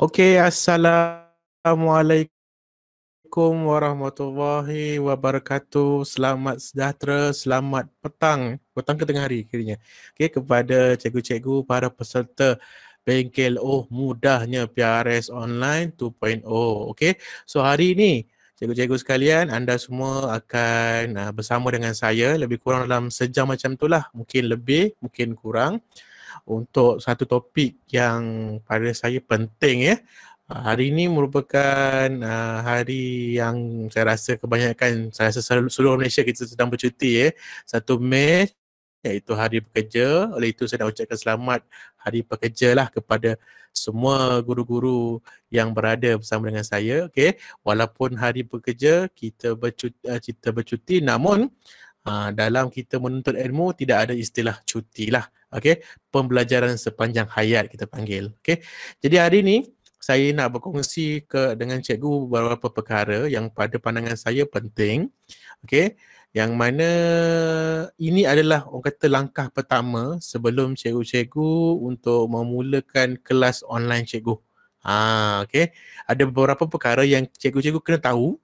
Okey, Assalamualaikum warahmatullahi wabarakatuh. Selamat sejahtera, selamat petang. Petang ke tengah hari kiranya. Okey, kepada cikgu-cikgu, para peserta bengkel oh mudahnya PRS online 2.0. Okey, so hari ini Cikgu-cikgu sekalian, anda semua akan ah, bersama dengan saya lebih kurang dalam sejam macam itulah. Mungkin lebih, mungkin kurang untuk satu topik yang pada saya penting ya. Ah, hari ini merupakan uh, hari yang saya rasa kebanyakan saya rasa seluruh Malaysia kita sedang bercuti ya. Satu Mei iaitu hari pekerja. Oleh itu saya nak ucapkan selamat hari pekerja lah kepada semua guru-guru yang berada bersama dengan saya. Okey, walaupun hari pekerja kita bercuti, ah, kita bercuti namun Ha, dalam kita menuntut ilmu tidak ada istilah cuti lah. Okay? Pembelajaran sepanjang hayat kita panggil. Okay? Jadi hari ini saya nak berkongsi ke dengan cikgu beberapa perkara yang pada pandangan saya penting. Okay? Yang mana ini adalah orang kata langkah pertama sebelum cikgu-cikgu untuk memulakan kelas online cikgu. Ha, okay. Ada beberapa perkara yang cikgu-cikgu kena tahu,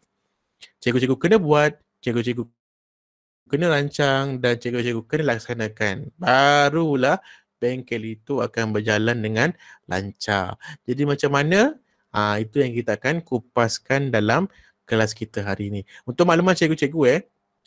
cikgu-cikgu kena buat, cikgu-cikgu kena rancang dan cikgu-cikgu kena laksanakan. Barulah bengkel itu akan berjalan dengan lancar. Jadi macam mana? Ha, itu yang kita akan kupaskan dalam kelas kita hari ini. Untuk maklumat cikgu-cikgu eh,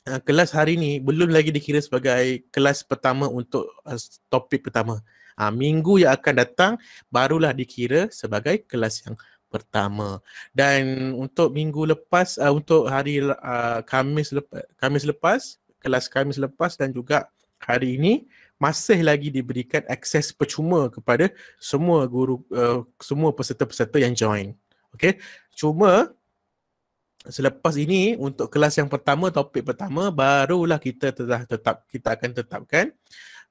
ha, kelas hari ini belum lagi dikira sebagai kelas pertama untuk uh, topik pertama. Ha, minggu yang akan datang barulah dikira sebagai kelas yang pertama. Dan untuk minggu lepas, uh, untuk hari uh, Kamis lepas, Kamis lepas kelas kami selepas dan juga hari ini masih lagi diberikan akses percuma kepada semua guru uh, semua peserta-peserta yang join. Okay? Cuma selepas ini untuk kelas yang pertama topik pertama barulah kita telah tetap kita akan tetapkan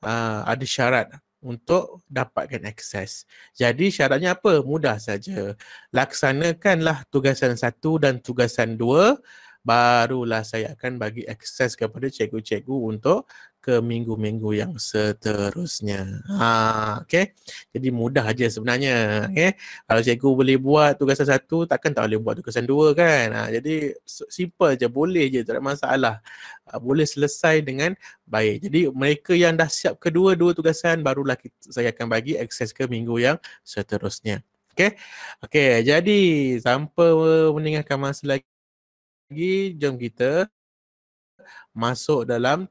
uh, ada syarat untuk dapatkan akses. Jadi syaratnya apa? Mudah saja. Laksanakanlah tugasan satu dan tugasan dua barulah saya akan bagi akses kepada cikgu-cikgu untuk ke minggu-minggu yang seterusnya. Ha, okay. Jadi mudah aja sebenarnya. Okay. Kalau cikgu boleh buat tugasan satu, takkan tak boleh buat tugasan dua kan? Ha, jadi simple aja boleh je, tak ada masalah. Ha, boleh selesai dengan baik. Jadi mereka yang dah siap kedua-dua tugasan, barulah kita, saya akan bagi akses ke minggu yang seterusnya. Okay. Okay, jadi sampai meninggalkan masa lagi, lagi jom kita masuk dalam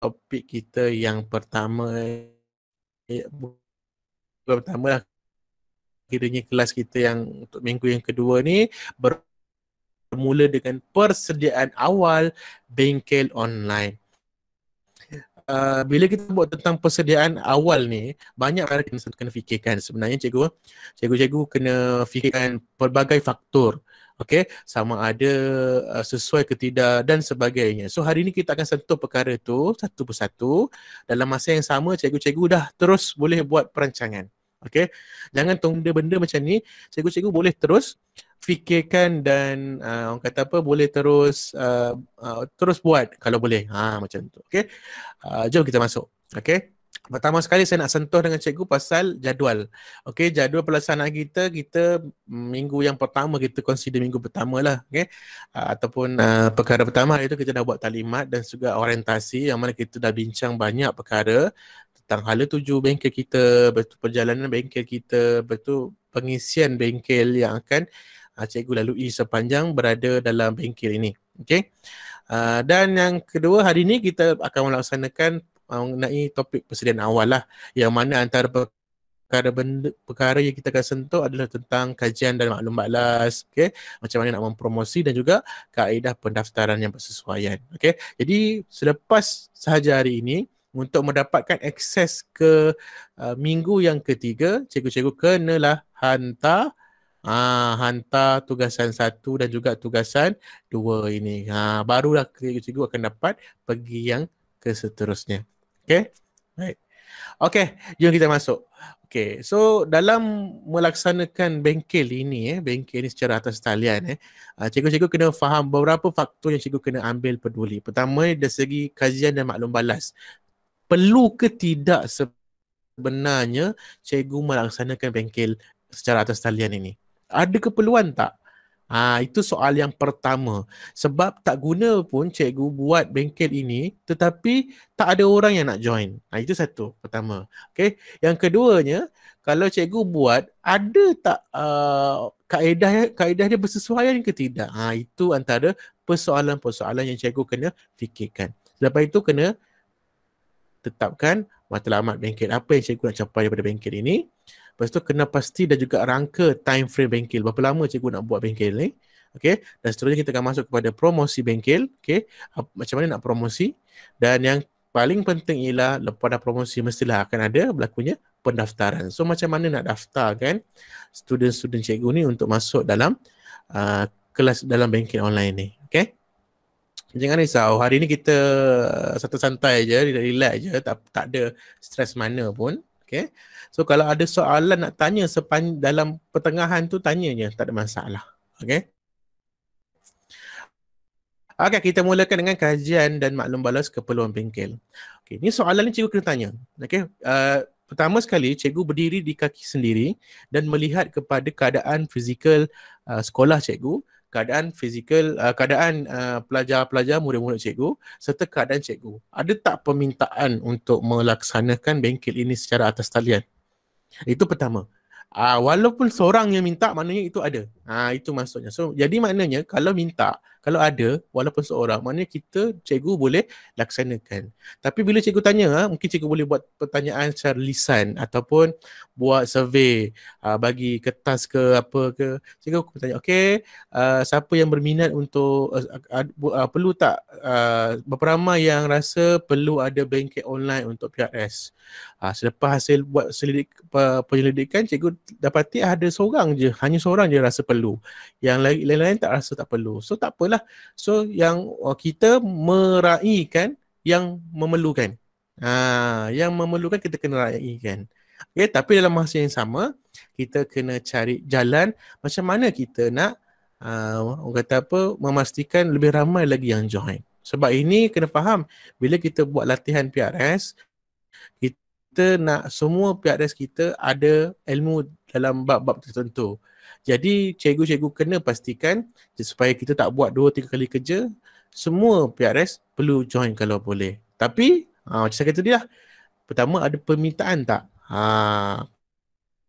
topik kita yang pertama yang eh, pertama lah kiranya kelas kita yang untuk minggu yang kedua ni bermula dengan persediaan awal bengkel online. Uh, bila kita buat tentang persediaan awal ni, banyak kali kena, kena fikirkan sebenarnya cikgu. Eh. Cikgu-cikgu kena fikirkan pelbagai faktor okay, sama ada uh, sesuai ke tidak dan sebagainya. So hari ini kita akan sentuh perkara tu satu persatu. Dalam masa yang sama cikgu-cikgu dah terus boleh buat perancangan. Okay. Jangan tunda benda macam ni. Cikgu-cikgu boleh terus fikirkan dan uh, orang kata apa boleh terus uh, uh, terus buat kalau boleh. Ha macam tu. Okay. Uh, jom kita masuk. Okay. Pertama sekali saya nak sentuh dengan cikgu pasal jadual. Okey, jadual pelaksanaan kita, kita minggu yang pertama kita consider minggu pertama lah. okay? uh, ah, ataupun uh, perkara pertama itu kita dah buat talimat dan juga orientasi yang mana kita dah bincang banyak perkara tentang hala tuju bengkel kita, betul perjalanan bengkel kita, betul pengisian bengkel yang akan uh, cikgu lalui sepanjang berada dalam bengkel ini. Okey. Uh, dan yang kedua hari ini kita akan melaksanakan mengenai topik persediaan awal lah yang mana antara perkara benda, perkara yang kita akan sentuh adalah tentang kajian dan maklum balas okey? macam mana nak mempromosi dan juga kaedah pendaftaran yang bersesuaian okey? jadi selepas sahaja hari ini untuk mendapatkan akses ke uh, minggu yang ketiga cikgu-cikgu kenalah hantar Ah, hantar tugasan satu dan juga tugasan dua ini. Ha, barulah cikgu-cikgu akan dapat pergi yang keseterusnya. Okay. Baik. Okay. Jom kita masuk. Okay. So dalam melaksanakan bengkel ini, eh, bengkel ini secara atas talian, eh, ah, cikgu-cikgu kena faham beberapa faktor yang cikgu kena ambil peduli. Pertama, dari segi kajian dan maklum balas. Perlu ke tidak sebenarnya cikgu melaksanakan bengkel secara atas talian ini? Ada keperluan tak? Ha, itu soal yang pertama. Sebab tak guna pun cikgu buat bengkel ini tetapi tak ada orang yang nak join. Ha, itu satu pertama. Okay. Yang keduanya, kalau cikgu buat, ada tak uh, kaedah, kaedah dia bersesuaian ke tidak? Ha, itu antara persoalan-persoalan yang cikgu kena fikirkan. Selepas itu kena tetapkan matlamat bengkel. Apa yang cikgu nak capai daripada bengkel ini? Lepas tu kena pasti dan juga rangka time frame bengkel. Berapa lama cikgu nak buat bengkel ni? Okey. Dan seterusnya kita akan masuk kepada promosi bengkel. Okey. Macam mana nak promosi? Dan yang paling penting ialah lepas dah promosi mestilah akan ada berlakunya pendaftaran. So macam mana nak daftar, kan? student-student cikgu ni untuk masuk dalam uh, kelas dalam bengkel online ni. Okey. Jangan risau, hari ni kita santai-santai je, relax je, tak, tak ada stres mana pun. Okay. So kalau ada soalan nak tanya sepan dalam pertengahan tu tanya je, tak ada masalah. Okay. Okay, kita mulakan dengan kajian dan maklum balas keperluan bengkel. Okay, ni soalan ni cikgu kena tanya. Okay, uh, pertama sekali cikgu berdiri di kaki sendiri dan melihat kepada keadaan fizikal uh, sekolah cikgu keadaan fizikal uh, keadaan uh, pelajar-pelajar murid-murid cikgu serta keadaan cikgu ada tak permintaan untuk melaksanakan bengkel ini secara atas talian itu pertama uh, walaupun seorang yang minta maknanya itu ada uh, itu maksudnya so jadi maknanya kalau minta kalau ada, walaupun seorang, maknanya kita cikgu boleh laksanakan. Tapi bila cikgu tanya, ah, mungkin cikgu boleh buat pertanyaan secara lisan ataupun buat survey, ah, bagi kertas ke apa ke. Cikgu aku tanya, okay, ah, siapa yang berminat untuk, perlu tak, berapa ramai yang rasa perlu ada bengkel online untuk PRS. Selepas hasil buat selidik, penyelidikan, cikgu dapati ada seorang je, hanya seorang je rasa perlu. Yang lain-lain tak rasa tak perlu. So tak apa lah. So yang oh, kita meraihkan yang memerlukan. Ha, yang memerlukan kita kena raihkan. Okay, tapi dalam masa yang sama, kita kena cari jalan macam mana kita nak uh, orang kata apa, memastikan lebih ramai lagi yang join. Sebab ini kena faham, bila kita buat latihan PRS, kita nak semua PRS kita ada ilmu dalam bab-bab tertentu. Jadi cikgu-cikgu kena pastikan supaya kita tak buat dua tiga kali kerja, semua PRS perlu join kalau boleh. Tapi ha, macam saya kata tadi lah, pertama ada permintaan tak? Ha,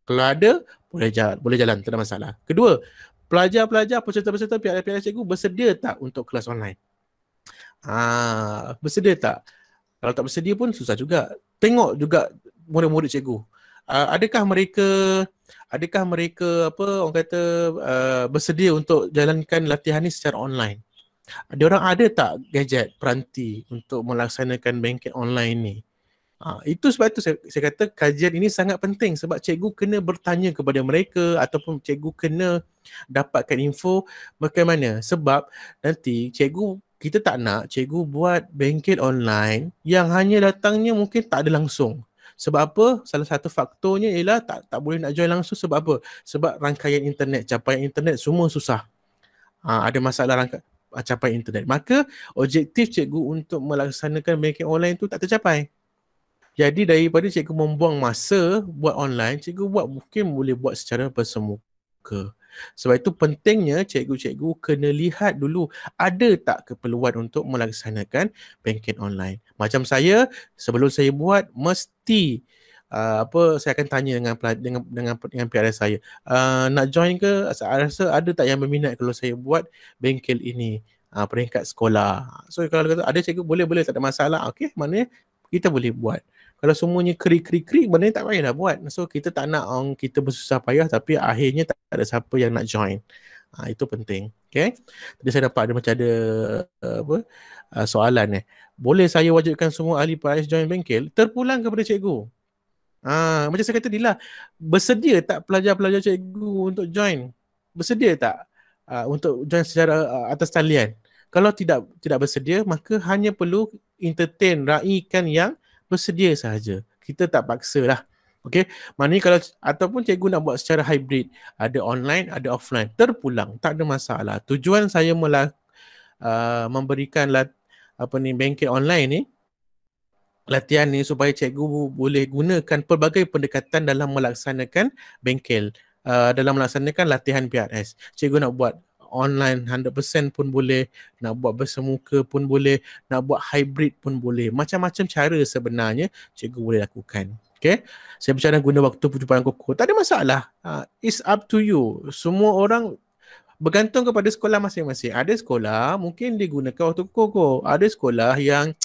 kalau ada, boleh jalan, boleh jalan, tak ada masalah. Kedua, pelajar-pelajar, peserta-peserta, PRS-PRS cikgu bersedia tak untuk kelas online? Ha, bersedia tak? Kalau tak bersedia pun susah juga. Tengok juga murid-murid cikgu. Uh, adakah mereka adakah mereka apa orang kata uh, bersedia untuk jalankan latihan ni secara online ada orang ada tak gadget peranti untuk melaksanakan bengkel online ni ha, itu sebab tu saya, saya kata kajian ini sangat penting sebab cikgu kena bertanya kepada mereka ataupun cikgu kena dapatkan info bagaimana sebab nanti cikgu kita tak nak cikgu buat bengkel online yang hanya datangnya mungkin tak ada langsung sebab apa? Salah satu faktornya ialah tak tak boleh nak join langsung sebab apa? Sebab rangkaian internet, capaian internet semua susah. Ha, ada masalah rangka, ah, capai internet. Maka objektif cikgu untuk melaksanakan banking online tu tak tercapai. Jadi daripada cikgu membuang masa buat online, cikgu buat mungkin boleh buat secara bersemuka. Uh, sebab itu pentingnya cikgu-cikgu kena lihat dulu ada tak keperluan untuk melaksanakan banking online. Macam saya sebelum saya buat mesti Uh, apa saya akan tanya dengan dengan dengan, dengan PR saya uh, nak join ke saya rasa ada tak yang berminat kalau saya buat bengkel ini uh, peringkat sekolah so kalau kata ada cikgu boleh boleh tak ada masalah okey mana? kita boleh buat. Kalau semuanya krik-krik-krik, benda ni tak payah dah buat. So, kita tak nak orang um, kita bersusah payah tapi akhirnya tak ada siapa yang nak join. Ha, itu penting. Okay? Tadi saya dapat ada macam ada uh, apa uh, soalan ni. Eh. Boleh saya wajibkan semua ahli PAS join bengkel? Terpulang kepada cikgu. Ha, macam saya kata ni lah, bersedia tak pelajar-pelajar cikgu untuk join? Bersedia tak uh, untuk join secara uh, atas talian? Kalau tidak tidak bersedia, maka hanya perlu entertain, raikan yang bersedia sahaja. Kita tak paksa lah. Okay, maknanya kalau ataupun cikgu nak buat secara hybrid, ada online, ada offline, terpulang, tak ada masalah. Tujuan saya mula uh, memberikan lat, apa ni, bengkel online ni, latihan ni supaya cikgu boleh gunakan pelbagai pendekatan dalam melaksanakan bengkel. Uh, dalam melaksanakan latihan PRS. Cikgu nak buat online 100% pun boleh, nak buat bersemuka pun boleh, nak buat hybrid pun boleh. Macam-macam cara sebenarnya cikgu boleh lakukan. Okay. Saya bercakap guna waktu perjumpaan koko. Tak ada masalah. Uh, it's up to you. Semua orang bergantung kepada sekolah masing-masing. Ada sekolah mungkin dia gunakan waktu koko. Ada sekolah yang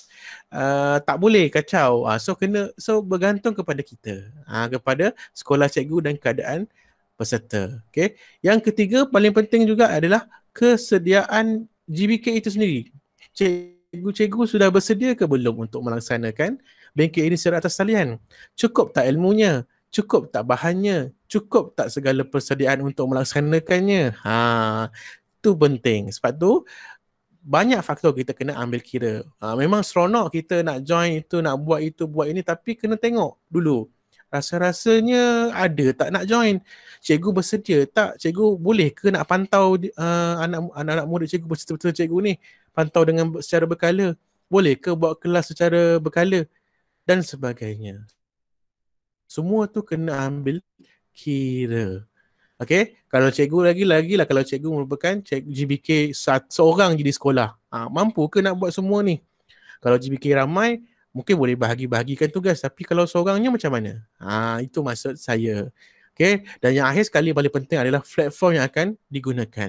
uh, tak boleh kacau. Uh, so kena so bergantung kepada kita. Uh, kepada sekolah cikgu dan keadaan peserta. Okay. Yang ketiga paling penting juga adalah kesediaan GBK itu sendiri. Cikgu-cikgu sudah bersedia ke belum untuk melaksanakan bengkel ini secara atas talian? Cukup tak ilmunya? Cukup tak bahannya? Cukup tak segala persediaan untuk melaksanakannya? Ha, tu penting. Sebab tu banyak faktor kita kena ambil kira. Ha, memang seronok kita nak join itu, nak buat itu, buat ini tapi kena tengok dulu rasa-rasanya ada tak nak join. Cikgu bersedia tak? Cikgu boleh ke nak pantau uh, anak, anak-anak murid cikgu betul-betul cikgu ni? Pantau dengan secara berkala? Boleh ke buat kelas secara berkala? Dan sebagainya. Semua tu kena ambil kira. Okay? Kalau cikgu lagi-lagi lah kalau cikgu merupakan cikgu GBK seorang je di sekolah. Ha, mampu ke nak buat semua ni? Kalau GBK ramai, mungkin boleh bahagi-bahagikan tugas tapi kalau seorangnya macam mana? Ha, itu maksud saya. Okay. Dan yang akhir sekali paling penting adalah platform yang akan digunakan.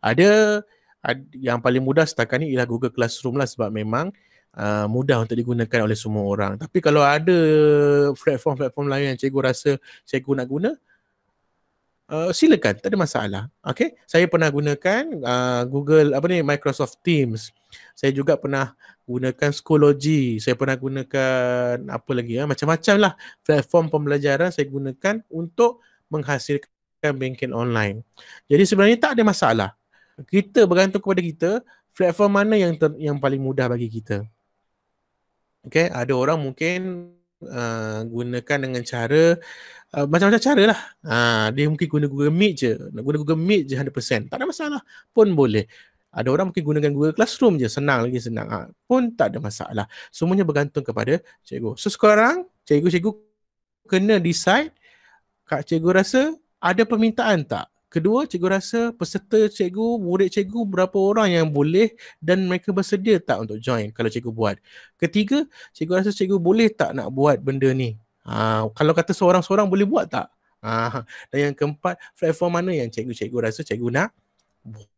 Ada, ada yang paling mudah setakat ni ialah Google Classroom lah sebab memang uh, mudah untuk digunakan oleh semua orang. Tapi kalau ada platform-platform lain yang cikgu rasa cikgu nak guna, Uh, silakan tak ada masalah Okay, saya pernah gunakan uh, Google apa ni Microsoft Teams saya juga pernah gunakan Skologi, saya pernah gunakan apa lagi ya, macam-macam lah platform pembelajaran saya gunakan untuk menghasilkan banking online. Jadi sebenarnya tak ada masalah. Kita bergantung kepada kita platform mana yang ter- yang paling mudah bagi kita. Okay, ada orang mungkin uh, gunakan dengan cara uh, macam-macam cara lah. Uh, dia mungkin guna Google Meet je. nak Guna Google Meet je 100%. Tak ada masalah pun boleh. Ada orang mungkin gunakan Google Classroom je, senang lagi senang. Ha, pun tak ada masalah. Semuanya bergantung kepada cikgu. So sekarang, cikgu-cikgu kena decide, Kak cikgu rasa ada permintaan tak? Kedua, cikgu rasa peserta cikgu, murid cikgu berapa orang yang boleh dan mereka bersedia tak untuk join kalau cikgu buat. Ketiga, cikgu rasa cikgu boleh tak nak buat benda ni? Ha, kalau kata seorang-seorang boleh buat tak? Ha, dan yang keempat, platform mana yang cikgu-cikgu rasa cikgu nak buat?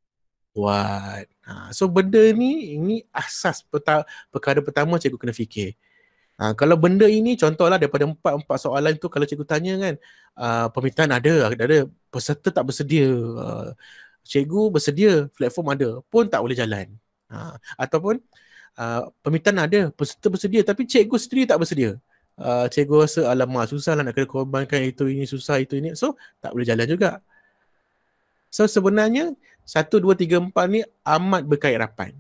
buat. Ha, so benda ni, ini asas peta, perkara pertama cikgu kena fikir. Ha, kalau benda ini contohlah daripada empat-empat soalan tu kalau cikgu tanya kan, uh, permintaan ada, ada, ada, peserta tak bersedia. Uh, cikgu bersedia, platform ada, pun tak boleh jalan. Ha, ataupun uh, permintaan ada, peserta bersedia tapi cikgu sendiri tak bersedia. Uh, cikgu rasa alamak susah lah nak kena korbankan itu ini susah itu ini so tak boleh jalan juga. So sebenarnya 1, 2, 3, 4 ni amat berkait rapat.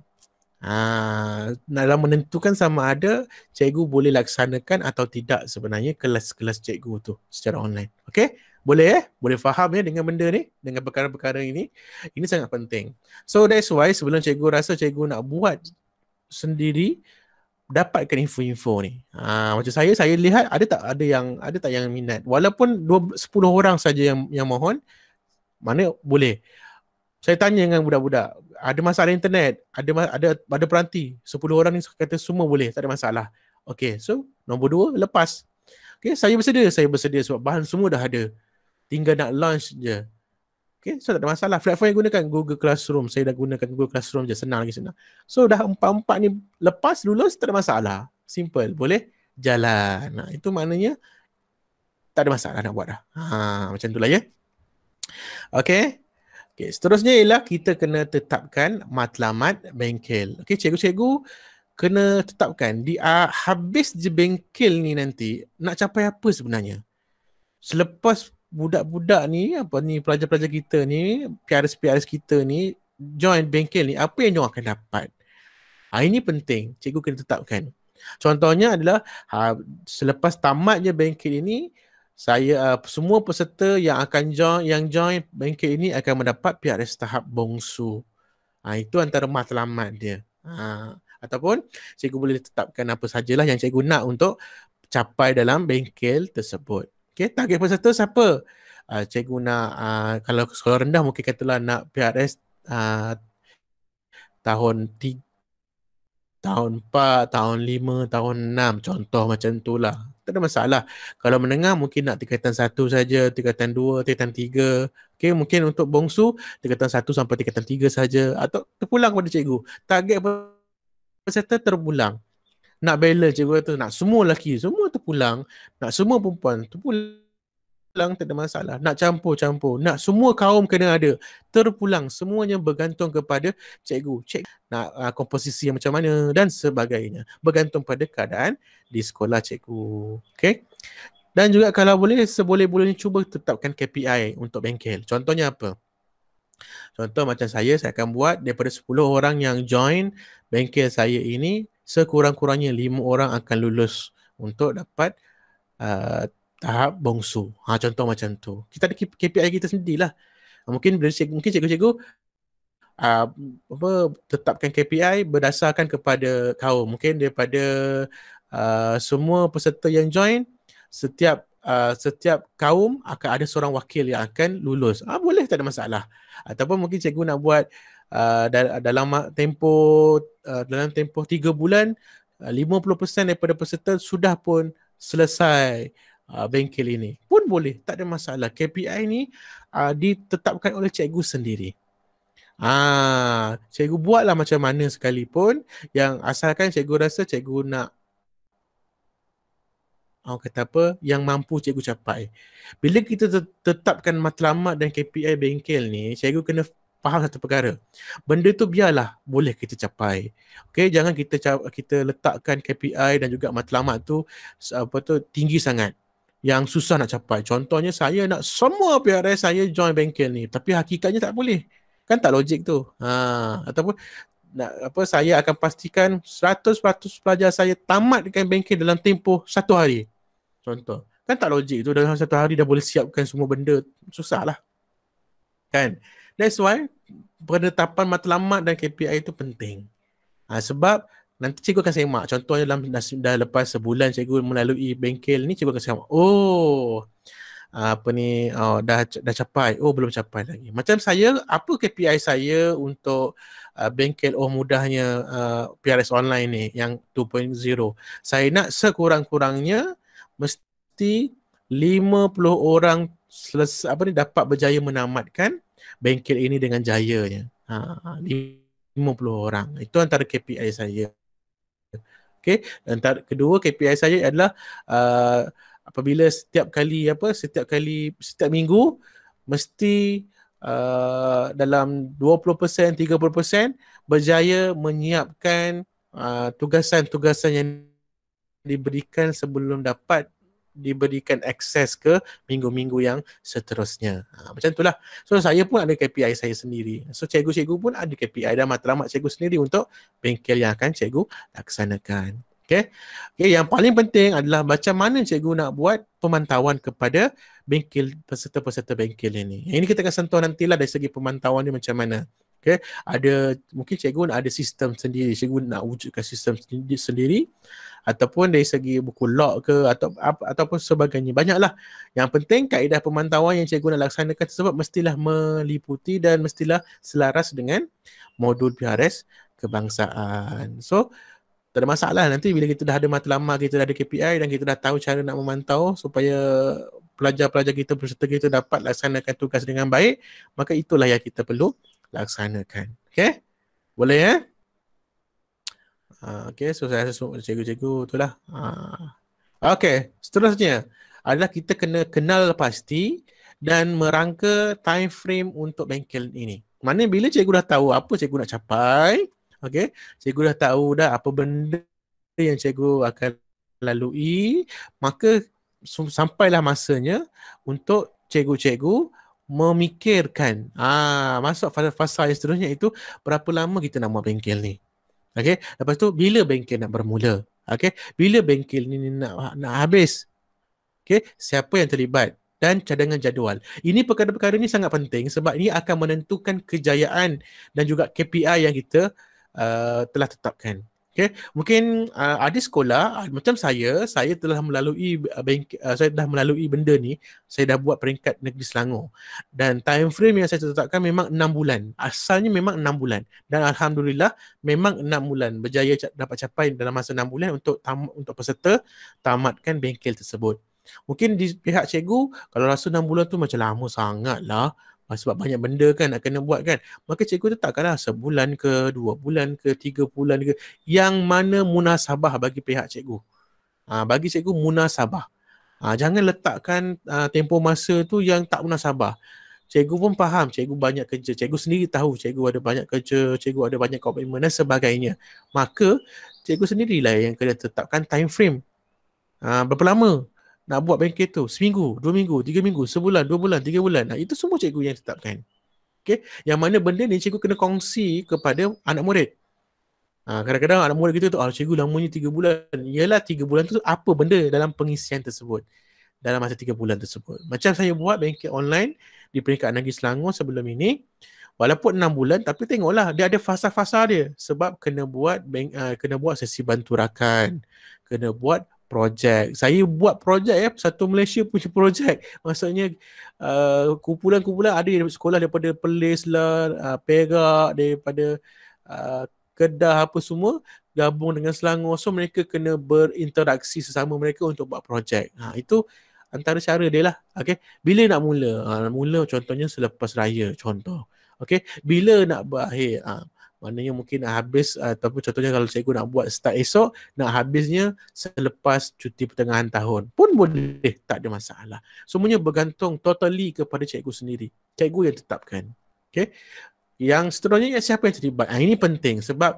Ha, dalam menentukan sama ada cikgu boleh laksanakan atau tidak sebenarnya kelas-kelas cikgu tu secara online. Okay? Boleh eh? Boleh faham ya eh, dengan benda ni? Dengan perkara-perkara ini? Ini sangat penting. So that's why sebelum cikgu rasa cikgu nak buat sendiri dapatkan info-info ni. Ha, macam saya, saya lihat ada tak ada yang ada tak yang minat. Walaupun 10 orang saja yang yang mohon, mana boleh. Saya tanya dengan budak-budak, ada masalah internet, ada ada ada peranti, 10 orang ni kata semua boleh, tak ada masalah. Okey, so nombor dua, lepas. Okey, saya bersedia, saya bersedia sebab bahan semua dah ada. Tinggal nak launch je. Okey, so tak ada masalah. Platform yang gunakan Google Classroom, saya dah gunakan Google Classroom je, senang lagi senang. So dah empat-empat ni lepas, lulus, tak ada masalah. Simple, boleh jalan. Nah, itu maknanya tak ada masalah nak buat dah. Ha, macam itulah ya. Okay, okay. seterusnya ialah kita kena tetapkan matlamat bengkel. Okay, cikgu-cikgu kena tetapkan di uh, habis je bengkel ni nanti nak capai apa sebenarnya? Selepas budak-budak ni apa ni pelajar-pelajar kita ni, PRS-PRS kita ni join bengkel ni, apa yang dia akan dapat? Ha, ini penting, cikgu kena tetapkan. Contohnya adalah ha, selepas tamatnya bengkel ini, saya uh, semua peserta yang akan join yang join bengkel ini akan mendapat PRS tahap bongsu. Ha, itu antara matlamat dia. Ha, ataupun cikgu boleh tetapkan apa sajalah yang cikgu nak untuk capai dalam bengkel tersebut. Okey, target peserta siapa? Uh, cikgu nak uh, kalau sekolah rendah mungkin katalah nak PRS uh, tahun 3 tahun 4, tahun 5, tahun 6 contoh macam itulah tak ada masalah. Kalau menengah mungkin nak tingkatan satu saja, tingkatan dua, tingkatan tiga. Okay, mungkin untuk bongsu tingkatan satu sampai tingkatan tiga saja atau terpulang kepada cikgu. Target peserta terpulang. Nak balance cikgu tu, nak semua lelaki, semua terpulang. Nak semua perempuan terpulang terpulang tak ada masalah. Nak campur-campur. Nak semua kaum kena ada. Terpulang semuanya bergantung kepada cikgu. Cikgu nak uh, komposisi yang macam mana dan sebagainya. Bergantung pada keadaan di sekolah cikgu. Okay. Dan juga kalau boleh seboleh-bolehnya cuba tetapkan KPI untuk bengkel. Contohnya apa? Contoh macam saya, saya akan buat daripada 10 orang yang join bengkel saya ini, sekurang-kurangnya 5 orang akan lulus untuk dapat uh, tahap bongsu. Ha, contoh macam tu. Kita ada KPI kita sendirilah. Mungkin mungkin cikgu-cikgu uh, apa, tetapkan KPI berdasarkan kepada kaum. Mungkin daripada uh, semua peserta yang join, setiap uh, setiap kaum akan ada seorang wakil yang akan lulus. Ah boleh tak ada masalah. Ataupun mungkin cikgu nak buat uh, dalam tempo uh, dalam tempo 3 bulan 50% uh, daripada peserta sudah pun selesai uh, bengkel ini pun boleh tak ada masalah KPI ni uh, ditetapkan oleh cikgu sendiri ah cikgu buatlah macam mana sekalipun yang asalkan cikgu rasa cikgu nak Oh, kata apa yang mampu cikgu capai. Bila kita tetapkan matlamat dan KPI bengkel ni, cikgu kena faham satu perkara. Benda tu biarlah boleh kita capai. Okey, jangan kita kita letakkan KPI dan juga matlamat tu apa tu tinggi sangat yang susah nak capai. Contohnya saya nak semua PRS saya join bengkel ni tapi hakikatnya tak boleh. Kan tak logik tu. Ha ataupun nak apa saya akan pastikan 100% pelajar saya tamatkan bengkel dalam tempoh satu hari. Contoh. Kan tak logik tu dalam satu hari dah boleh siapkan semua benda. susah lah. Kan? That's why penetapan matlamat dan KPI itu penting. Ha, sebab Nanti cikgu akan semak. Contohnya dalam dah, lepas sebulan cikgu melalui bengkel ni cikgu akan semak. Oh. Apa ni? Oh, dah dah capai. Oh, belum capai lagi. Macam saya, apa KPI saya untuk uh, bengkel oh mudahnya uh, PRS online ni yang 2.0. Saya nak sekurang-kurangnya mesti 50 orang selesai apa ni dapat berjaya menamatkan bengkel ini dengan jayanya. Ha, 50 orang. Itu antara KPI saya. Okey, dan tar- kedua KPI saya adalah uh, apabila setiap kali apa setiap kali setiap minggu mesti uh, dalam 20% 30% berjaya menyiapkan uh, tugasan-tugasan yang diberikan sebelum dapat diberikan akses ke minggu-minggu yang seterusnya. Ha, macam itulah. So saya pun ada KPI saya sendiri. So cikgu-cikgu pun ada KPI dan matlamat cikgu sendiri untuk bengkel yang akan cikgu laksanakan. Okay. okay. Yang paling penting adalah macam mana cikgu nak buat pemantauan kepada bengkel peserta-peserta bengkel ini. Yang ini kita akan sentuh nantilah dari segi pemantauan ini macam mana. Okay. Ada mungkin cikgu ada sistem sendiri. Cikgu nak wujudkan sistem sendiri ataupun dari segi buku log ke atau apa ataupun sebagainya. Banyaklah. Yang penting kaedah pemantauan yang cikgu nak laksanakan tersebut mestilah meliputi dan mestilah selaras dengan modul PRS kebangsaan. So tak ada masalah nanti bila kita dah ada lama, kita dah ada KPI dan kita dah tahu cara nak memantau supaya pelajar-pelajar kita peserta kita dapat laksanakan tugas dengan baik, maka itulah yang kita perlu laksanakan. Okay? Boleh ya? Eh? Ah, okay, so saya rasa cikgu-cikgu itulah. Uh. Ah, okay, seterusnya adalah kita kena kenal pasti dan merangka time frame untuk bengkel ini. Maknanya bila cikgu dah tahu apa cikgu nak capai, okay, cikgu dah tahu dah apa benda yang cikgu akan lalui, maka sampailah masanya untuk cikgu-cikgu memikirkan ah masuk fasa-fasa yang seterusnya itu berapa lama kita nak buat bengkel ni okey lepas tu bila bengkel nak bermula okey bila bengkel ni nak nak habis okey siapa yang terlibat dan cadangan jadual. Ini perkara-perkara ni sangat penting sebab ini akan menentukan kejayaan dan juga KPI yang kita uh, telah tetapkan. Okay. Mungkin uh, ada sekolah uh, macam saya, saya telah melalui uh, bank, uh, saya dah melalui benda ni, saya dah buat peringkat negeri Selangor. Dan time frame yang saya tetapkan memang enam bulan. Asalnya memang enam bulan. Dan alhamdulillah memang enam bulan berjaya c- dapat capai dalam masa enam bulan untuk tam- untuk peserta tamatkan bengkel tersebut. Mungkin di pihak cikgu kalau rasa enam bulan tu macam lama sangatlah. Ah, sebab banyak benda kan nak kena buat kan maka cikgu tu takkanlah sebulan ke dua bulan ke tiga bulan ke yang mana munasabah bagi pihak cikgu ha, bagi cikgu munasabah ha, jangan letakkan ha, tempoh masa tu yang tak munasabah cikgu pun faham cikgu banyak kerja cikgu sendiri tahu cikgu ada banyak kerja cikgu ada banyak komitmen dan sebagainya maka cikgu sendirilah yang kena tetapkan time frame ha, berapa lama nak buat bengkel tu seminggu, dua minggu, tiga minggu, sebulan, dua bulan, tiga bulan. Nah, itu semua cikgu yang tetapkan. Okay? Yang mana benda ni cikgu kena kongsi kepada anak murid. Ha, kadang-kadang anak murid kita tu, ah, cikgu lamanya tiga bulan. Yelah tiga bulan tu apa benda dalam pengisian tersebut. Dalam masa tiga bulan tersebut. Macam saya buat bengkel online di peringkat Negeri Selangor sebelum ini. Walaupun enam bulan tapi tengoklah dia ada fasa-fasa dia. Sebab kena buat bank, uh, kena buat sesi bantu rakan. Kena buat projek. Saya buat projek ya, eh. satu Malaysia punya projek. Maksudnya uh, kumpulan-kumpulan ada di sekolah daripada Perlis lah, uh, Perak, daripada uh, Kedah apa semua gabung dengan Selangor. So mereka kena berinteraksi sesama mereka untuk buat projek. Ha, itu antara cara dia lah. Okay. Bila nak mula? Ha, mula contohnya selepas raya contoh. Okay. Bila nak berakhir? Ha, Maknanya mungkin nak habis eh, ataupun contohnya kalau cikgu nak buat start esok, nak habisnya selepas cuti pertengahan tahun pun boleh, tak ada masalah. Semuanya bergantung totally kepada cikgu sendiri. Cikgu yang tetapkan. Okay. Yang seterusnya ya, siapa yang terlibat? Ha, ini penting sebab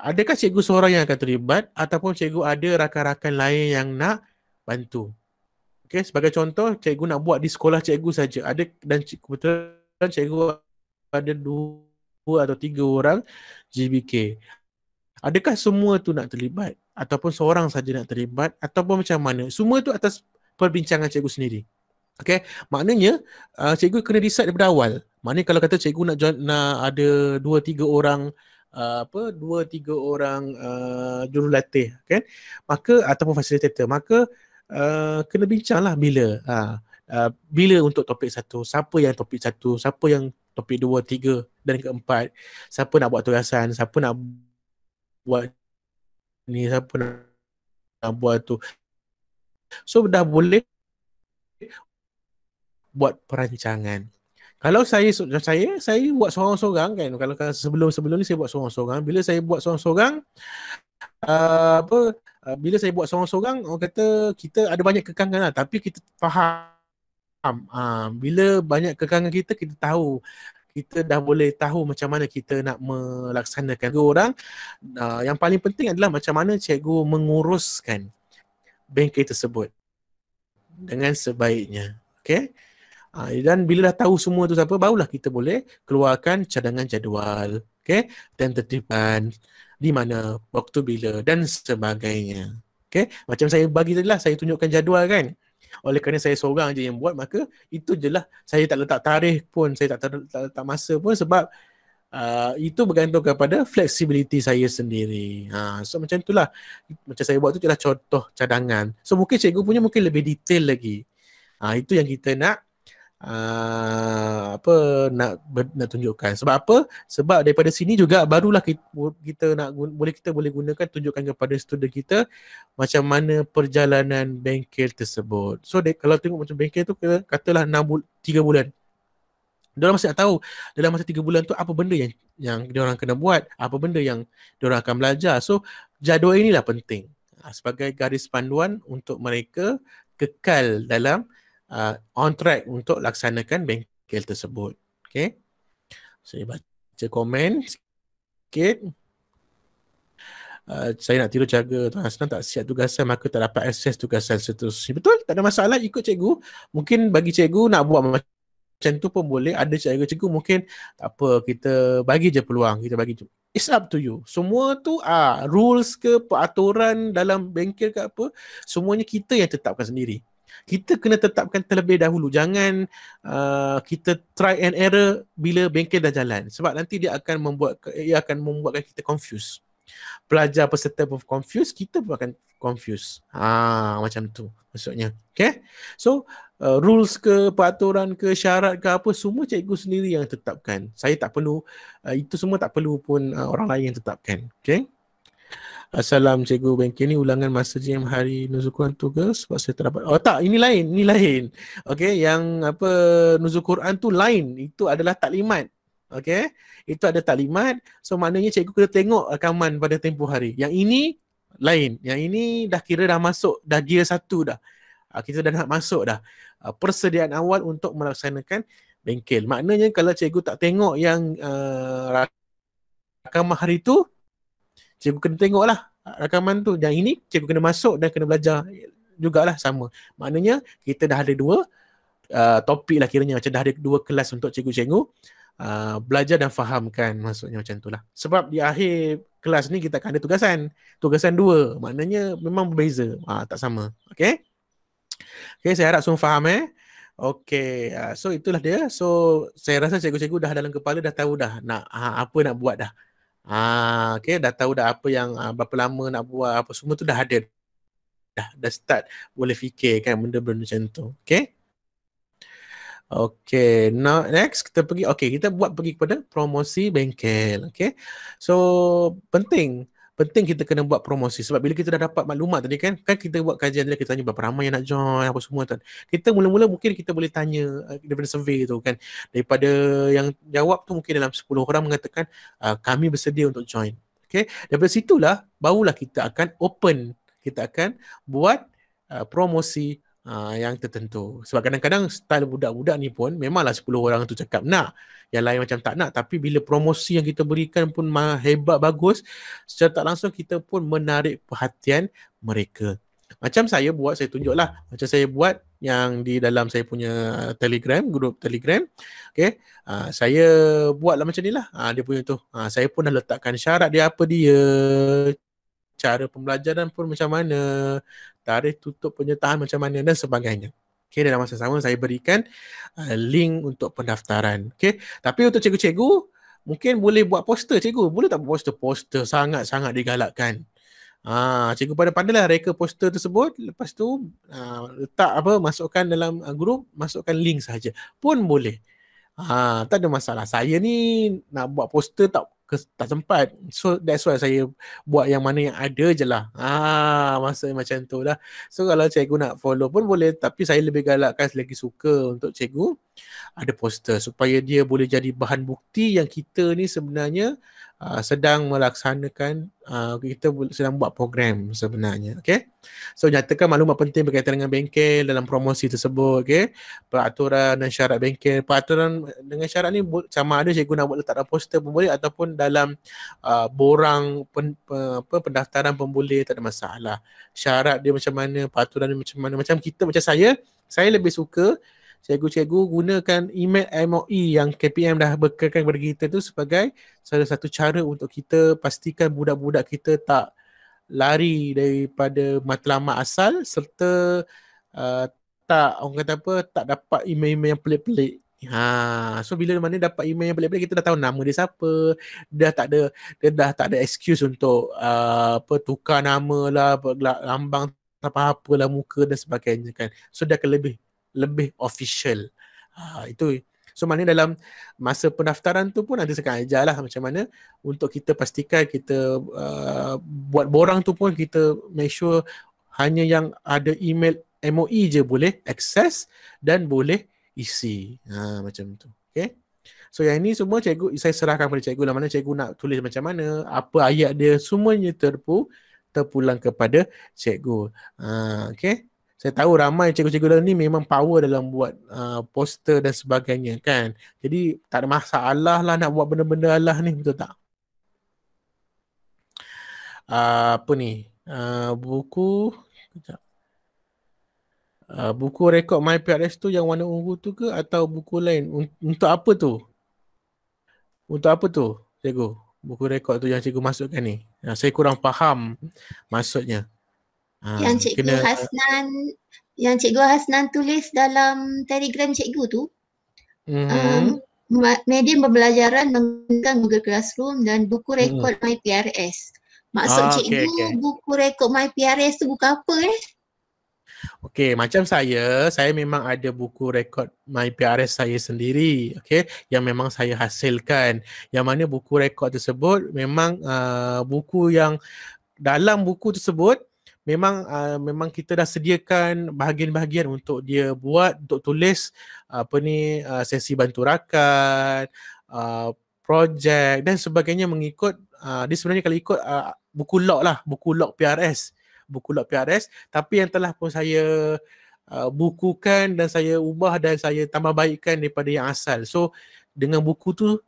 adakah cikgu seorang yang akan terlibat ataupun cikgu ada rakan-rakan lain yang nak bantu. Okay. Sebagai contoh, cikgu nak buat di sekolah cikgu saja. Ada dan cikgu, kebetulan cikgu ada dua dua atau tiga orang GBK. Adakah semua tu nak terlibat ataupun seorang saja nak terlibat ataupun macam mana? Semua tu atas perbincangan cikgu sendiri. Okay, maknanya uh, cikgu kena decide daripada awal. Maknanya kalau kata cikgu nak join, nak ada dua tiga orang uh, apa dua tiga orang uh, jurulatih kan maka ataupun facilitator maka uh, kena bincanglah bila uh, uh, bila untuk topik satu siapa yang topik satu siapa yang topik dua tiga dan keempat siapa nak buat tugasan, siapa nak buat ni, siapa nak, nak buat tu. So dah boleh buat perancangan. Kalau saya saya saya buat seorang-seorang kan kalau sebelum-sebelum ni saya buat seorang-seorang bila saya buat seorang-seorang uh, apa uh, bila saya buat seorang-seorang orang kata kita ada banyak kekangan lah tapi kita faham faham ha, bila banyak kekangan kita kita tahu kita dah boleh tahu macam mana kita nak melaksanakan cikgu orang uh, yang paling penting adalah macam mana cikgu menguruskan bengkel tersebut dengan sebaiknya Okay, uh, ah, dan bila dah tahu semua tu siapa barulah kita boleh keluarkan cadangan jadual Okay, tentative plan di mana waktu bila dan sebagainya Okay, macam saya bagi tadi lah saya tunjukkan jadual kan oleh kerana saya seorang je yang buat maka itu jelah saya tak letak tarikh pun, saya tak, ter- tak letak masa pun sebab uh, itu bergantung kepada fleksibiliti saya sendiri. Ha, so macam tu lah Macam saya buat tu ialah contoh cadangan. So mungkin cikgu punya mungkin lebih detail lagi. Ha, itu yang kita nak uh, apa nak ber, nak tunjukkan sebab apa sebab daripada sini juga barulah kita, kita nak boleh kita boleh gunakan tunjukkan kepada student kita macam mana perjalanan bengkel tersebut so de, kalau tengok macam bengkel tu katalah 6 bul- 3 bulan Diorang masih tak tahu dalam masa 3 bulan tu apa benda yang yang orang kena buat, apa benda yang orang akan belajar. So jadual inilah penting ah, sebagai garis panduan untuk mereka kekal dalam uh, on track untuk laksanakan bengkel tersebut. Okay. Saya baca komen sikit. Uh, saya nak tidur jaga Tuan Hasnan tak siap tugasan maka tak dapat akses tugasan seterusnya. Betul? Tak ada masalah ikut cikgu. Mungkin bagi cikgu nak buat macam tu pun boleh. Ada cikgu-cikgu mungkin tak apa kita bagi je peluang. Kita bagi je. It's up to you. Semua tu ah rules ke peraturan dalam bengkel ke apa semuanya kita yang tetapkan sendiri kita kena tetapkan terlebih dahulu jangan uh, kita try and error bila bengkel dah jalan sebab nanti dia akan membuat ia akan membuatkan kita confuse pelajar peserta pun confuse kita pun akan confuse ha macam tu maksudnya Okay. so uh, rules ke peraturan ke syarat ke apa semua cikgu sendiri yang tetapkan saya tak perlu uh, itu semua tak perlu pun uh, orang lain yang tetapkan Okay. Assalam Cikgu Bengkir ni ulangan masa jam hari Nuzul tu ke sebab saya terdapat Oh tak ini lain, ini lain Okay yang apa Nuzul Quran tu lain itu adalah taklimat Okay itu ada taklimat so maknanya Cikgu kena tengok rakaman pada tempoh hari Yang ini lain, yang ini dah kira dah masuk, dah gear satu dah ah, Kita dah nak masuk dah ah, Persediaan awal untuk melaksanakan bengkel Maknanya kalau Cikgu tak tengok yang uh, rakaman hari tu cikgu kena tengok lah rakaman tu Yang ini cikgu kena masuk dan kena belajar jugalah sama. Maknanya kita dah ada dua uh, topik lah kiranya macam dah ada dua kelas untuk cikgu-cikgu uh, belajar dan fahamkan maksudnya macam tu lah. Sebab di akhir kelas ni kita akan ada tugasan. Tugasan dua. Maknanya memang berbeza. Uh, tak sama. Okay? Okay, saya harap semua faham eh. Okay, ah, so itulah dia. So, saya rasa cikgu-cikgu dah dalam kepala dah tahu dah nak ah, apa nak buat dah. Ah, okay, dah tahu dah apa yang ah, berapa lama nak buat apa semua tu dah ada. Dah dah start boleh fikir kan benda benda macam tu. Okay. Okay, now next kita pergi. Okay, kita buat pergi kepada promosi bengkel. Okay, so penting penting kita kena buat promosi sebab bila kita dah dapat maklumat tadi kan kan kita buat kajian tadi kita tanya berapa ramai yang nak join apa semua tu kita mula-mula mungkin kita boleh tanya uh, daripada survey tu kan daripada yang jawab tu mungkin dalam 10 orang mengatakan uh, kami bersedia untuk join okey daripada situlah barulah kita akan open kita akan buat uh, promosi Ah, yang tertentu. Sebab kadang-kadang style budak-budak ni pun memanglah 10 orang tu cakap nak. Yang lain macam tak nak tapi bila promosi yang kita berikan pun hebat bagus secara tak langsung kita pun menarik perhatian mereka. Macam saya buat, saya tunjuklah. Macam saya buat yang di dalam saya punya ah, telegram, grup telegram. Okay. Uh, ah, saya buatlah macam ni lah. Uh, dia punya tu. Uh, saya pun dah letakkan syarat dia apa dia. Cara pembelajaran pun macam mana tarikh tutup penyertaan macam mana dan sebagainya. Okey dalam masa sama saya berikan uh, link untuk pendaftaran. Okey. Tapi untuk cikgu-cikgu mungkin boleh buat poster cikgu. Boleh tak buat poster? Poster sangat-sangat digalakkan. Ah, ha, cikgu pada pandailah reka poster tersebut. Lepas tu ha, letak apa masukkan dalam uh, grup, masukkan link saja pun boleh. Ah, tak ada masalah. Saya ni nak buat poster tak tak sempat. So that's why saya buat yang mana yang ada je lah. Ah, masa macam tu lah. So kalau cikgu nak follow pun boleh tapi saya lebih galakkan lagi suka untuk cikgu ada poster supaya dia boleh jadi bahan bukti yang kita ni sebenarnya Uh, sedang melaksanakan uh, kita sedang buat program sebenarnya okey so nyatakan maklumat penting berkaitan dengan bengkel dalam promosi tersebut okey peraturan dan syarat bengkel peraturan dengan syarat ni sama ada cikgu nak buat letak dalam poster pun boleh ataupun dalam uh, borang pen, apa pendaftaran pun boleh tak ada masalah syarat dia macam mana peraturan dia macam mana macam kita macam saya saya lebih suka cikgu-cikgu gunakan email MOE yang KPM dah bekalkan kepada kita tu sebagai salah satu cara untuk kita pastikan budak-budak kita tak lari daripada matlamat asal serta uh, tak orang kata apa tak dapat email-email yang pelik-pelik. Ha, so bila mana dapat email yang pelik-pelik kita dah tahu nama dia siapa, dah tak ada dia dah tak ada excuse untuk uh, apa tukar nama lah, lambang tak apa-apa lah muka dan sebagainya kan. So dia akan lebih lebih official. Ha, itu so maknanya dalam masa pendaftaran tu pun nanti saya ajar lah macam mana untuk kita pastikan kita uh, buat borang tu pun kita make sure hanya yang ada email MOE je boleh access dan boleh isi. Ha, macam tu. Okay. So yang ini semua cikgu saya serahkan kepada cikgu lah mana cikgu nak tulis macam mana, apa ayat dia semuanya terpu terpulang kepada cikgu. Ha, okay saya tahu ramai cikgu-cikgu dalam ni memang power dalam buat uh, poster dan sebagainya kan. Jadi tak ada masalah lah nak buat benda-benda lah ni betul tak? Uh, apa ni? Uh, buku Uh, buku rekod My PRS tu yang warna ungu tu ke atau buku lain? Untuk apa tu? Untuk apa tu cikgu? Buku rekod tu yang cikgu masukkan ni. Uh, saya kurang faham maksudnya. Ha, yang cikgu kena... Hasnan yang cikgu Hasnan tulis dalam telegram cikgu tu mm-hmm. um, medium pembelajaran menggunakan Google Classroom dan buku mhm. rekod mm. MyPRS maksud ah, cikgu okay, okay. buku rekod MyPRS tu buka apa eh Okey, macam saya, saya memang ada buku rekod MyPRS saya sendiri, Okay, yang memang saya hasilkan. Yang mana buku rekod tersebut memang uh, buku yang dalam buku tersebut memang uh, memang kita dah sediakan bahagian-bahagian untuk dia buat untuk tulis apa ni uh, sesi bantu rakan uh, ah, projek dan sebagainya mengikut uh, dia sebenarnya kalau ikut uh, buku log lah buku log PRS buku log PRS tapi yang telah pun saya uh, bukukan dan saya ubah dan saya tambah baikkan daripada yang asal so dengan buku tu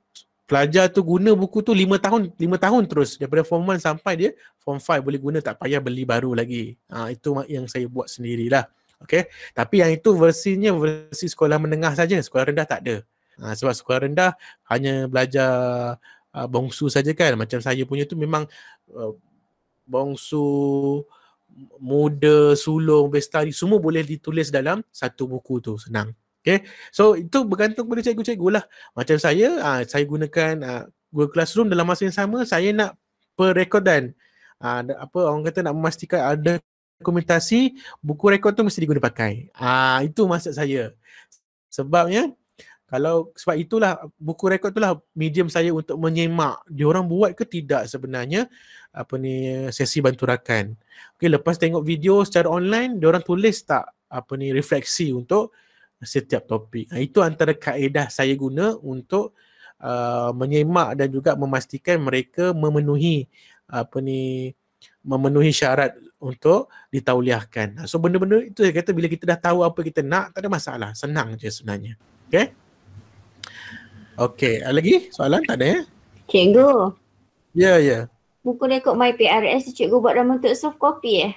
pelajar tu guna buku tu lima tahun lima tahun terus daripada form 1 sampai dia form 5 boleh guna tak payah beli baru lagi ha, itu yang saya buat sendirilah okay? tapi yang itu versinya versi sekolah menengah saja sekolah rendah tak ada ha, sebab sekolah rendah hanya belajar uh, bongsu saja kan macam saya punya tu memang uh, bongsu muda sulung bestari semua boleh ditulis dalam satu buku tu senang Okay. So itu bergantung kepada cikgu-cikgu lah. Macam saya, uh, saya gunakan uh, Google Classroom dalam masa yang sama, saya nak perekodan. Uh, apa orang kata nak memastikan ada dokumentasi, buku rekod tu mesti digunapakai. Ah uh, itu maksud saya. Sebabnya kalau sebab itulah buku rekod itulah medium saya untuk menyemak orang buat ke tidak sebenarnya apa ni sesi bantu rakan. Okey lepas tengok video secara online orang tulis tak apa ni refleksi untuk setiap topik. Nah, ha, itu antara kaedah saya guna untuk uh, menyemak dan juga memastikan mereka memenuhi apa ni memenuhi syarat untuk ditauliahkan. Ha, so benda-benda itu saya kata bila kita dah tahu apa kita nak, tak ada masalah. Senang je sebenarnya. Okay? Okay. Lagi soalan? Tak ada ya? Cikgu. Ya, yeah, ya. Yeah. Buku rekod MyPRS cikgu buat dalam bentuk soft copy eh?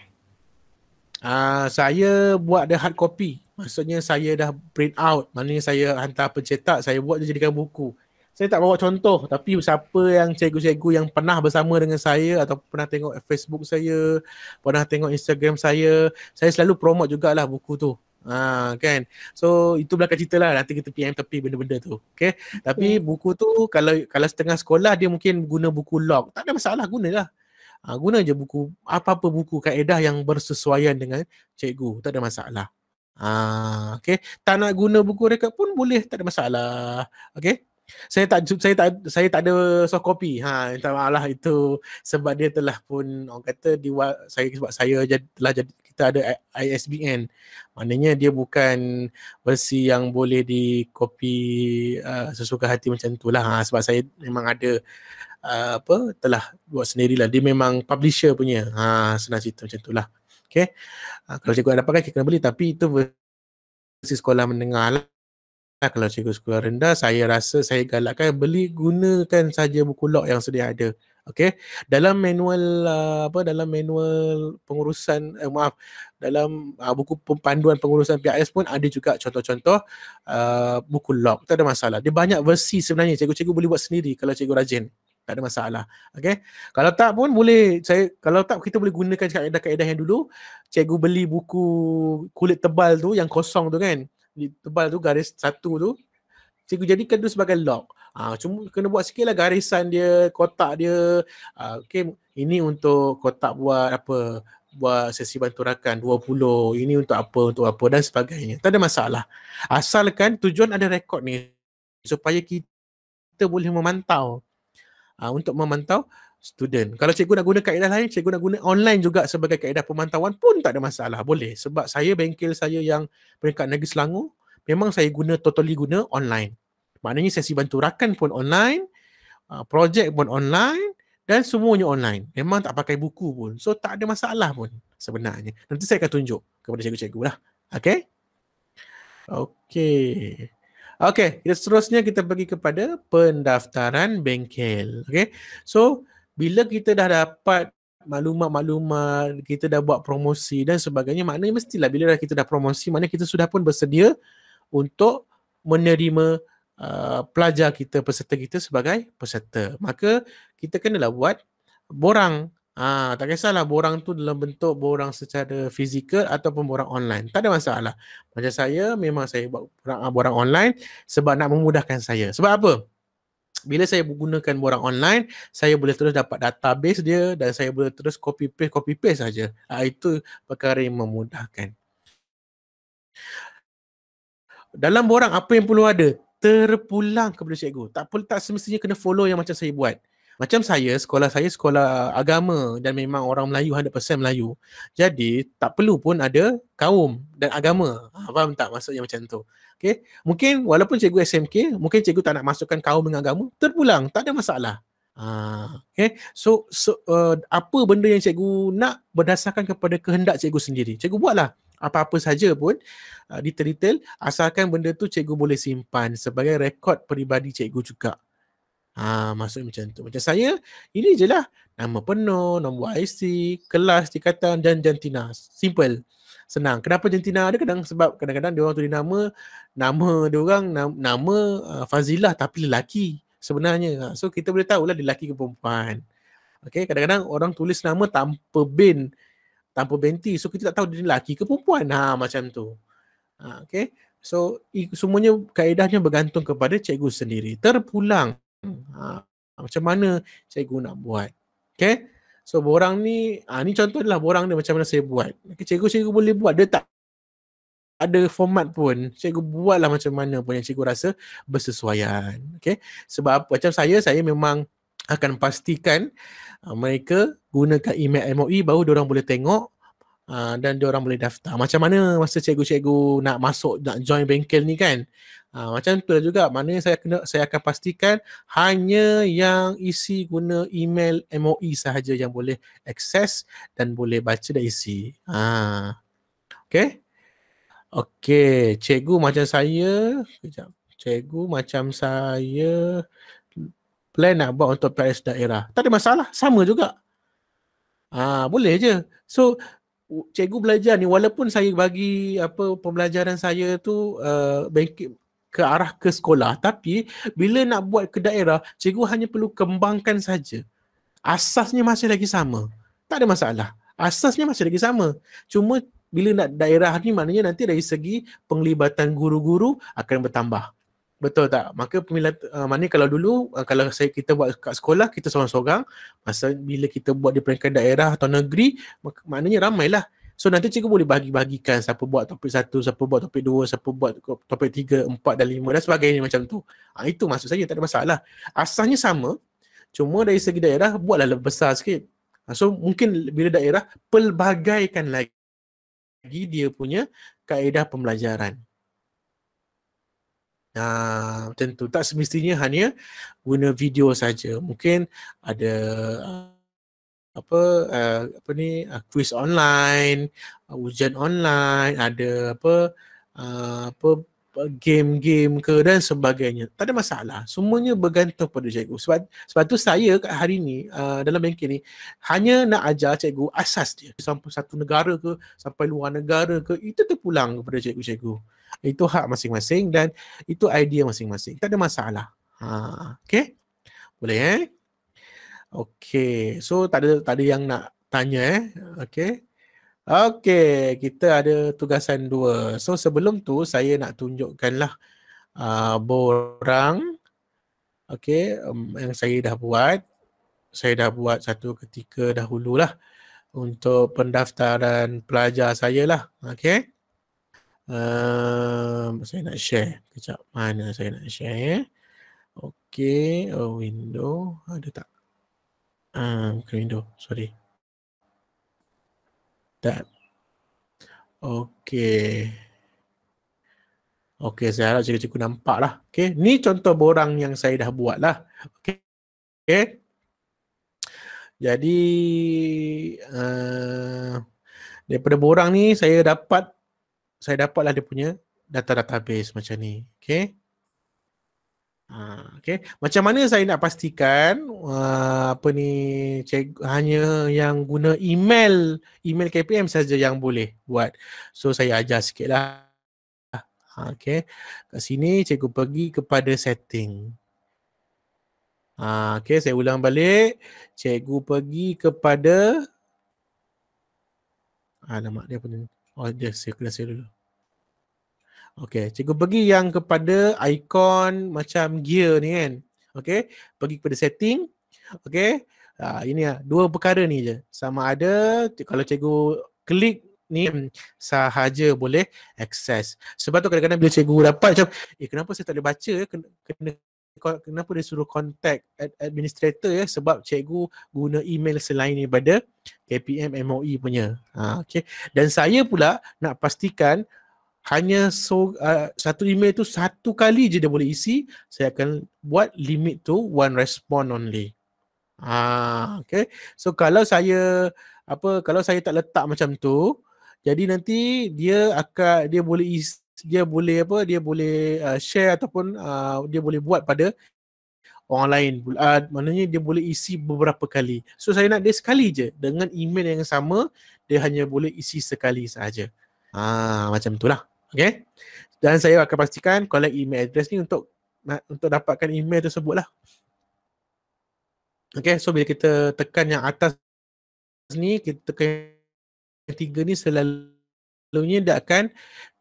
Ah, uh, saya buat dia hard copy. Maksudnya saya dah print out, maknanya saya hantar pencetak, saya buat dia jadikan buku. Saya tak bawa contoh tapi siapa yang cikgu-cikgu yang pernah bersama dengan saya atau pernah tengok Facebook saya, pernah tengok Instagram saya, saya selalu promote jugalah buku tu. Ha, kan? So itu belakang cerita lah nanti kita PM tepi benda-benda tu. Okay? Tapi ya. buku tu kalau kalau setengah sekolah dia mungkin guna buku log. Tak ada masalah gunalah. Ha, guna je buku apa-apa buku kaedah yang bersesuaian dengan cikgu tak ada masalah Ha, okay. Tak nak guna buku rekod pun boleh, tak ada masalah. Okay. Saya tak saya tak saya tak ada soft copy. Ha, minta maaf itu sebab dia telah pun orang kata di saya sebab saya jad, telah jadi kita ada ISBN. Maknanya dia bukan versi yang boleh di copy uh, sesuka hati macam itulah. Ha, sebab saya memang ada uh, apa telah buat sendirilah. Dia memang publisher punya. Ha, senang cerita macam itulah. Okay. Uh, kalau cikgu ada pakai, kita kena beli. Tapi itu versi sekolah menengah lah. Nah, kalau cikgu sekolah rendah, saya rasa saya galakkan beli gunakan saja buku log yang sedia ada. Okey. Dalam manual ah, apa dalam manual pengurusan eh, maaf, dalam uh, buku panduan pengurusan PIS pun ada juga contoh-contoh uh, buku log. Tak ada masalah. Dia banyak versi sebenarnya. Cikgu-cikgu boleh buat sendiri kalau cikgu rajin tak ada masalah. Okay. Kalau tak pun boleh, saya kalau tak kita boleh gunakan kaedah-kaedah yang dulu. Cikgu beli buku kulit tebal tu yang kosong tu kan. Tebal tu garis satu tu. Cikgu jadikan tu sebagai log. Ha, cuma kena buat sikit lah garisan dia, kotak dia. Ha, okay. Ini untuk kotak buat apa, buat sesi banturakan 20. Ini untuk apa, untuk apa dan sebagainya. Tak ada masalah. Asalkan tujuan ada rekod ni supaya kita boleh memantau uh, untuk memantau student. Kalau cikgu nak guna kaedah lain, cikgu nak guna online juga sebagai kaedah pemantauan pun tak ada masalah. Boleh. Sebab saya bengkel saya yang peringkat negeri Selangor, memang saya guna totally guna online. Maknanya sesi bantu rakan pun online, uh, projek pun online dan semuanya online. Memang tak pakai buku pun. So tak ada masalah pun sebenarnya. Nanti saya akan tunjuk kepada cikgu-cikgu lah. Okay? Okay. Okey, seterusnya kita pergi kepada pendaftaran bengkel. Okey. So, bila kita dah dapat maklumat-maklumat, kita dah buat promosi dan sebagainya, maknanya mestilah bila dah kita dah promosi, maknanya kita sudah pun bersedia untuk menerima uh, pelajar kita, peserta kita sebagai peserta. Maka kita kena lah buat borang Ah, ha, tak kisahlah borang tu dalam bentuk borang secara fizikal ataupun borang online. Tak ada masalah. Macam saya memang saya buat borang, ah, borang online sebab nak memudahkan saya. Sebab apa? Bila saya gunakan borang online, saya boleh terus dapat database dia dan saya boleh terus copy paste copy paste saja. Ha, itu perkara yang memudahkan. Dalam borang apa yang perlu ada? Terpulang kepada cikgu. Tak perlu tak semestinya kena follow yang macam saya buat. Macam saya, sekolah saya sekolah agama dan memang orang Melayu 100% Melayu. Jadi tak perlu pun ada kaum dan agama. apa ha, Faham tak maksudnya macam tu? Okay. Mungkin walaupun cikgu SMK, mungkin cikgu tak nak masukkan kaum dengan agama, terpulang. Tak ada masalah. Ha, okay. So, so uh, apa benda yang cikgu nak berdasarkan kepada kehendak cikgu sendiri? Cikgu buatlah apa-apa saja pun uh, detail-detail asalkan benda tu cikgu boleh simpan sebagai rekod peribadi cikgu juga. Ha, maksud macam tu. Macam saya, ini je lah. Nama penuh, nombor IC, kelas tingkatan dan jantina. Simple. Senang. Kenapa jantina? Ada kadang sebab kadang-kadang dia orang tulis nama, nama dia orang, nama uh, Fazilah tapi lelaki sebenarnya. Ah, so kita boleh tahulah dia lelaki ke perempuan. Okay, kadang-kadang orang tulis nama tanpa bin, tanpa binti. So kita tak tahu dia lelaki ke perempuan. Ha, macam tu. Ha, okay. So semuanya kaedahnya bergantung kepada cikgu sendiri. Terpulang. Hmm, ha, macam mana cikgu nak buat? Okay? So borang ni, ha, ni contoh adalah borang dia macam mana saya buat. Okay, cikgu-cikgu boleh buat. Dia tak ada format pun. Cikgu lah macam mana pun yang cikgu rasa bersesuaian. Okay? Sebab macam saya, saya memang akan pastikan uh, mereka gunakan email MOE baru orang boleh tengok uh, dan dia orang boleh daftar. Macam mana masa cikgu-cikgu nak masuk nak join bengkel ni kan? Ha, macam tu lah juga mana saya kena saya akan pastikan hanya yang isi guna email MOE sahaja yang boleh akses dan boleh baca dan isi. Ha. Okey. Okey, cikgu macam saya, kejap. Cikgu macam saya plan nak buat untuk PS daerah. Tak ada masalah, sama juga. Ah, ha, boleh je. So, cikgu belajar ni walaupun saya bagi apa pembelajaran saya tu uh, ke arah ke sekolah tapi bila nak buat ke daerah cikgu hanya perlu kembangkan saja asasnya masih lagi sama tak ada masalah asasnya masih lagi sama cuma bila nak daerah ni maknanya nanti dari segi penglibatan guru-guru akan bertambah Betul tak? Maka pemilihan uh, mana kalau dulu uh, kalau saya kita buat kat sekolah kita seorang-seorang masa bila kita buat di peringkat daerah atau negeri mak- maknanya ramailah. So nanti cikgu boleh bagi-bagikan siapa buat topik satu, siapa buat topik dua, siapa buat topik tiga, empat dan lima dan sebagainya macam tu. Ha, itu maksud saya tak ada masalah. Asalnya sama cuma dari segi daerah buatlah lebih besar sikit. Ha, so mungkin bila daerah pelbagaikan lagi dia punya kaedah pembelajaran. Ha, macam tu. Tak semestinya hanya guna video saja. Mungkin ada ah, apa uh, apa ni uh, quiz online, uh, ujian online, ada apa uh, apa game-game ke dan sebagainya. Tak ada masalah. Semuanya bergantung pada cikgu. Sebab sebab tu saya kat hari ni uh, dalam bengkel ni hanya nak ajar cikgu asas dia. Sampai satu negara ke, sampai luar negara ke, itu terpulang kepada cikgu-cikgu. Itu hak masing-masing dan itu idea masing-masing. Tak ada masalah. Ha, okay? Boleh eh? Okay. So tak ada, tak ada yang nak tanya eh? Okay? Okay. Kita ada tugasan dua. So sebelum tu saya nak tunjukkanlah uh, borang. Okay. Um, yang saya dah buat. Saya dah buat satu ketika dahululah untuk pendaftaran pelajar saya lah. Okay. Um, saya nak share. Kejap mana saya nak share ya. Eh? Okay. Oh, window. Ada tak? Um, ke window. Sorry. Tak. Okay. Okay. Saya harap cikgu-cikgu nampak lah. Okay. Ni contoh borang yang saya dah buat lah. Okay. Okay. Jadi uh, daripada borang ni saya dapat saya dapatlah dia punya data database macam ni. Okay. Ha, okay. Macam mana saya nak pastikan uh, apa ni cik, hanya yang guna email email KPM saja yang boleh buat. So saya ajar sikit lah. Ha, okay. Kat sini cikgu pergi kepada setting. Ha, okay. Saya ulang balik. Cikgu pergi kepada Alamak dia apa ni. Oh, dia saya kelas dulu. Okay, cikgu pergi yang kepada ikon macam gear ni kan. Okey, pergi kepada setting. okay, Ha, ini ya, dua perkara ni je. Sama ada kalau cikgu klik ni hmm, sahaja boleh access. Sebab tu kadang-kadang bila cikgu dapat macam, eh kenapa saya tak boleh baca ya? Kena, kena kenapa dia suruh contact administrator ya sebab cikgu guna email selain daripada KPM MOE punya. Ha okey. Dan saya pula nak pastikan hanya so, uh, satu email tu satu kali je dia boleh isi, saya akan buat limit tu one respond only. Ha okey. So kalau saya apa kalau saya tak letak macam tu, jadi nanti dia akan dia boleh isi dia boleh apa dia boleh uh, share ataupun uh, dia boleh buat pada orang lain pula uh, maknanya dia boleh isi beberapa kali so saya nak dia sekali je dengan email yang sama dia hanya boleh isi sekali sahaja ha uh, macam itulah okey dan saya akan pastikan collect email address ni untuk untuk dapatkan email tersebut lah okey so bila kita tekan yang atas ni kita tekan yang tiga ni selalu selalunya dia akan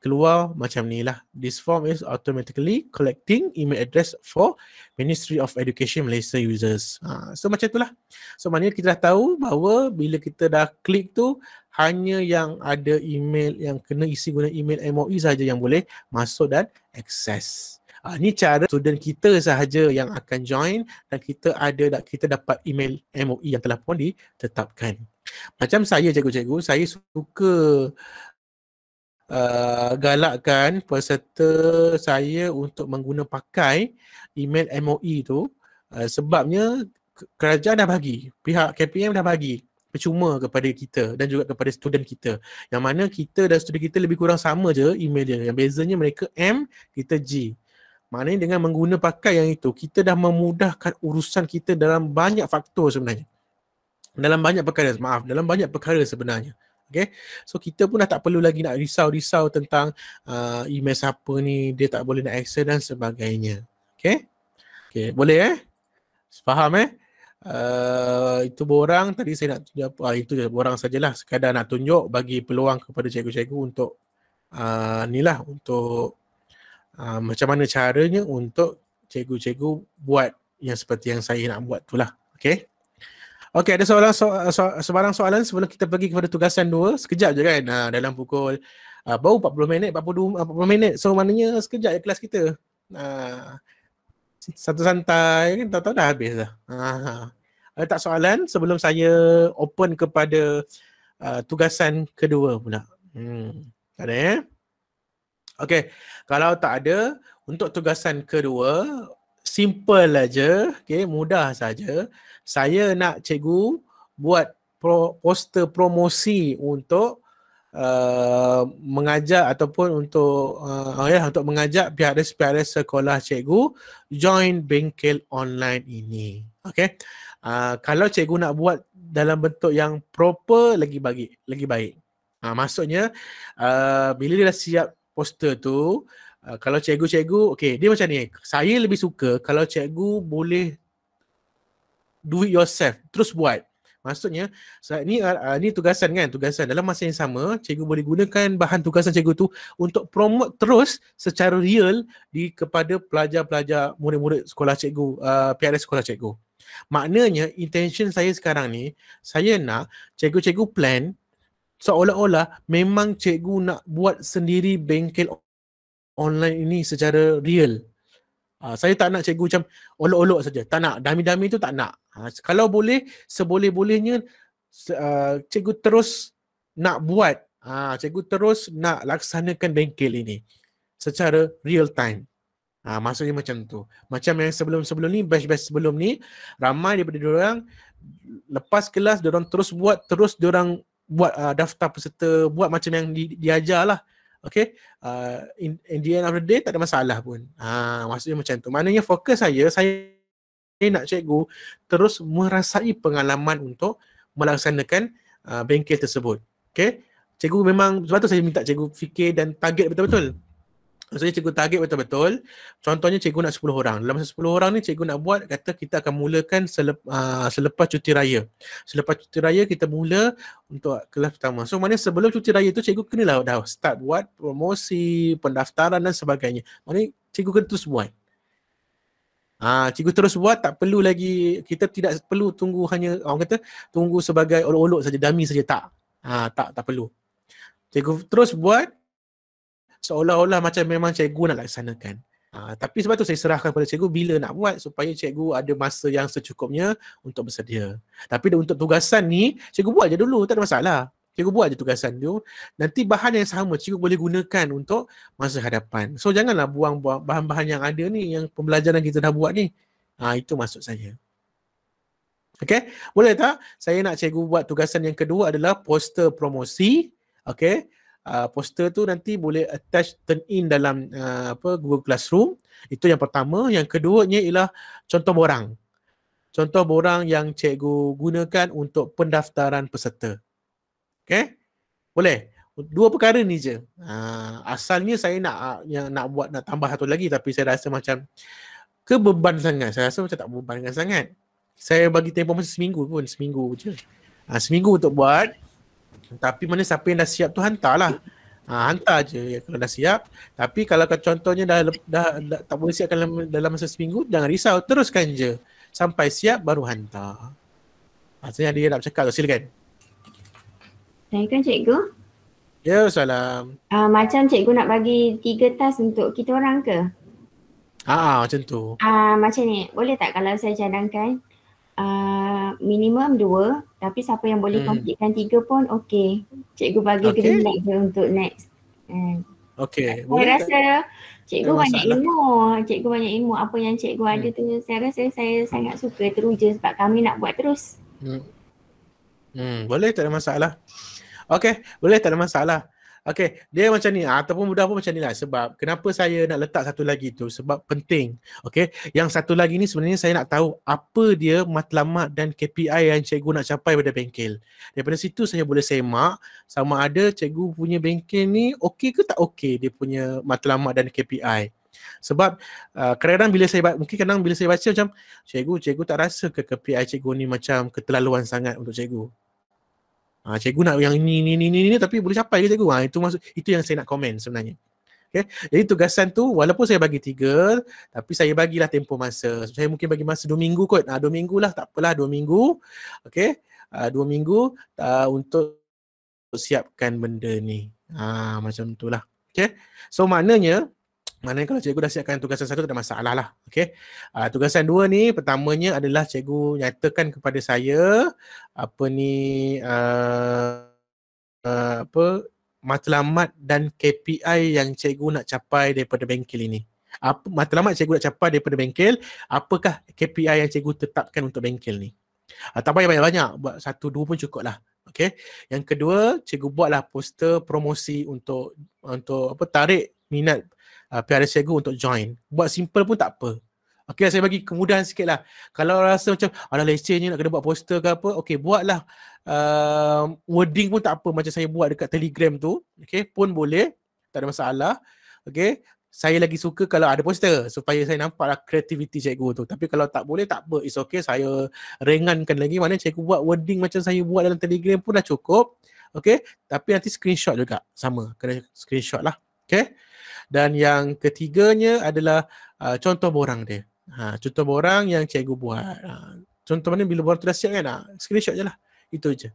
keluar macam ni lah. This form is automatically collecting email address for Ministry of Education Malaysia users. Ha, so macam itulah. So maknanya kita dah tahu bahawa bila kita dah klik tu hanya yang ada email yang kena isi guna email MOE saja yang boleh masuk dan akses. Ha, ni cara student kita sahaja yang akan join dan kita ada dan kita dapat email MOE yang telah pun ditetapkan. Macam saya cikgu-cikgu, saya suka uh, galakkan peserta saya untuk menggunakan pakai email MOE tu uh, sebabnya kerajaan dah bagi, pihak KPM dah bagi percuma kepada kita dan juga kepada student kita yang mana kita dan student kita lebih kurang sama je email dia yang bezanya mereka M, kita G maknanya dengan menggunakan pakai yang itu kita dah memudahkan urusan kita dalam banyak faktor sebenarnya dalam banyak perkara, maaf, dalam banyak perkara sebenarnya. Uh, Okay. So kita pun dah tak perlu lagi nak risau-risau tentang uh, email siapa ni, dia tak boleh nak access dan sebagainya. Okay. Okay. Boleh eh? Faham eh? Uh, itu borang tadi saya nak tunjuk apa? Uh, itu je borang sajalah. Sekadar nak tunjuk bagi peluang kepada cikgu-cikgu untuk uh, ni lah untuk uh, macam mana caranya untuk cikgu-cikgu buat yang seperti yang saya nak buat tu lah. Okay. Okey, ada soalan so, so, sebarang soalan sebelum kita pergi kepada tugasan 2. Sekejap je kan. Ha, dalam pukul uh, baru 40 minit, 42 40 minit. So maknanya sekejap je kelas kita. Ha, satu santai kan tahu-tahu dah habis dah. Ha, Ada tak soalan sebelum saya open kepada uh, tugasan kedua pula. Hmm. Ada eh? Okey, kalau tak ada untuk tugasan kedua, simple aja, okay, mudah saja. Saya nak cikgu buat pro, poster promosi untuk uh, mengajar ataupun untuk uh, oh ya untuk mengajak pihak-pihak sekolah cikgu join bengkel online ini. okay? Uh, kalau cikgu nak buat dalam bentuk yang proper lagi bagi lagi baik. Uh, maksudnya uh, bila dia dah siap poster tu, Uh, kalau cikgu-cikgu, okay, dia macam ni. Saya lebih suka kalau cikgu boleh do it yourself, terus buat. Maksudnya, saat ni, uh, uh, ni tugasan kan, tugasan. Dalam masa yang sama, cikgu boleh gunakan bahan tugasan cikgu tu untuk promote terus secara real di kepada pelajar-pelajar murid-murid sekolah cikgu, uh, PRS sekolah cikgu. Maknanya, intention saya sekarang ni, saya nak cikgu-cikgu plan seolah-olah memang cikgu nak buat sendiri bengkel online ini secara real. Uh, saya tak nak cikgu macam olok-olok saja. Tak nak. Dami-dami tu tak nak. Ha, kalau boleh, seboleh-bolehnya uh, cikgu terus nak buat. Ha, cikgu terus nak laksanakan bengkel ini secara real time. Ha, maksudnya macam tu. Macam yang sebelum-sebelum ni, batch-batch sebelum ni, ramai daripada diorang lepas kelas diorang terus buat, terus diorang buat uh, daftar peserta, buat macam yang di, diajar lah. Okay. Uh, in, in the end of the day, tak ada masalah pun. Ha, maksudnya macam tu. Maknanya fokus saya, saya nak cikgu terus merasai pengalaman untuk melaksanakan uh, bengkel tersebut. Okay. Cikgu memang, sebab tu saya minta cikgu fikir dan target betul-betul. Maksudnya cikgu target betul-betul. Contohnya cikgu nak 10 orang. Dalam masa 10 orang ni cikgu nak buat kata kita akan mulakan selep, aa, ah, selepas cuti raya. Selepas cuti raya kita mula untuk kelas pertama. So maknanya sebelum cuti raya tu cikgu kena lah dah start buat promosi, pendaftaran dan sebagainya. Maknanya cikgu kena terus buat. Ha, cikgu terus buat tak perlu lagi kita tidak perlu tunggu hanya orang kata tunggu sebagai olok-olok saja dami saja tak. Ha, tak tak perlu. Cikgu terus buat seolah-olah macam memang cikgu nak laksanakan. Ha, tapi sebab tu saya serahkan kepada cikgu bila nak buat supaya cikgu ada masa yang secukupnya untuk bersedia. Tapi untuk tugasan ni, cikgu buat je dulu, tak ada masalah. Cikgu buat je tugasan dulu. Nanti bahan yang sama cikgu boleh gunakan untuk masa hadapan. So janganlah buang bahan-bahan yang ada ni, yang pembelajaran kita dah buat ni. Ha, itu maksud saya. Okay, boleh tak? Saya nak cikgu buat tugasan yang kedua adalah poster promosi. Okay, Ah, poster tu nanti boleh attach turn in dalam uh, apa Google Classroom. Itu yang pertama, yang keduanya ialah contoh borang. Contoh borang yang cikgu gunakan untuk pendaftaran peserta. okay? Boleh. Dua perkara ni je. Uh, asalnya saya nak uh, yang nak buat nak tambah satu lagi tapi saya rasa macam kebeban sangat. Saya rasa macam tak beban sangat. Saya bagi tempoh masa seminggu pun, seminggu je. Uh, seminggu untuk buat tapi mana siapa yang dah siap tu hantarlah. Ha, hantar je ya, kalau dah siap. Tapi kalau kan contohnya dah, dah, dah, dah tak boleh siapkan dalam, dalam masa seminggu, jangan risau. Teruskan je. Sampai siap baru hantar. Maksudnya ha, ada yang nak cakap tu. Silakan. Assalamualaikum cikgu. Ya, yeah, salam. Uh, macam cikgu nak bagi tiga tas untuk kita orang ke? Ah, macam tu. Ah, uh, macam ni. Boleh tak kalau saya cadangkan? uh, minimum dua tapi siapa yang boleh hmm. completekan tiga pun okey. Cikgu bagi okay. green light untuk next. Hmm. Okay. Saya boleh rasa tak? cikgu tak banyak ilmu. Cikgu banyak ilmu. Apa yang cikgu hmm. ada tu saya rasa saya sangat suka teruja sebab kami nak buat terus. Hmm. Hmm, boleh tak ada masalah. Okey, boleh tak ada masalah. Okay, dia macam ni ataupun mudah pun macam ni lah sebab kenapa saya nak letak satu lagi tu sebab penting. Okay, yang satu lagi ni sebenarnya saya nak tahu apa dia matlamat dan KPI yang cikgu nak capai pada bengkel. Daripada situ saya boleh semak sama ada cikgu punya bengkel ni okey ke tak okey dia punya matlamat dan KPI. Sebab uh, kadang-kadang bila saya baca mungkin kadang bila saya baca macam cikgu cikgu tak rasa ke KPI cikgu ni macam keterlaluan sangat untuk cikgu. Ha, cikgu nak yang ni, ni, ni, ni, ni, tapi boleh capai ke cikgu? Ha, itu maksud, itu yang saya nak komen sebenarnya. Okay. Jadi tugasan tu walaupun saya bagi tiga tapi saya bagilah tempoh masa. Saya mungkin bagi masa dua minggu kot. Ha, dua minggu lah tak apalah dua minggu. Okay. Ha, dua minggu uh, untuk siapkan benda ni. Ha, macam tu lah. Okay. So maknanya mana kalau cikgu dah siapkan tugasan satu tak ada masalah lah. Okay. Uh, ah, tugasan dua ni pertamanya adalah cikgu nyatakan kepada saya apa ni uh, uh, apa matlamat dan KPI yang cikgu nak capai daripada bengkel ini. Apa matlamat cikgu nak capai daripada bengkel? Apakah KPI yang cikgu tetapkan untuk bengkel ni? Uh, tak payah banyak-banyak. Buat satu, dua pun cukup lah. Okay. Yang kedua, cikgu buatlah poster promosi untuk untuk apa tarik minat uh, ah, PRS Cikgu untuk join. Buat simple pun tak apa. Okay, saya bagi kemudahan sikit lah. Kalau rasa macam, alah leceh ni nak kena buat poster ke apa, okay, buatlah. Uh, wording pun tak apa macam saya buat dekat telegram tu. Okay, pun boleh. Tak ada masalah. Okay, saya lagi suka kalau ada poster supaya saya nampak lah kreativiti cikgu tu. Tapi kalau tak boleh, tak apa. It's okay, saya ringankan lagi. Mana cikgu buat wording macam saya buat dalam telegram pun dah cukup. Okay, tapi nanti screenshot juga. Sama, kena screenshot lah. Okay. Dan yang ketiganya adalah uh, contoh borang dia. Ha, contoh borang yang cikgu buat. Ha, contoh mana bila borang tu dah siap kan? Ha, screenshot je lah. Itu je.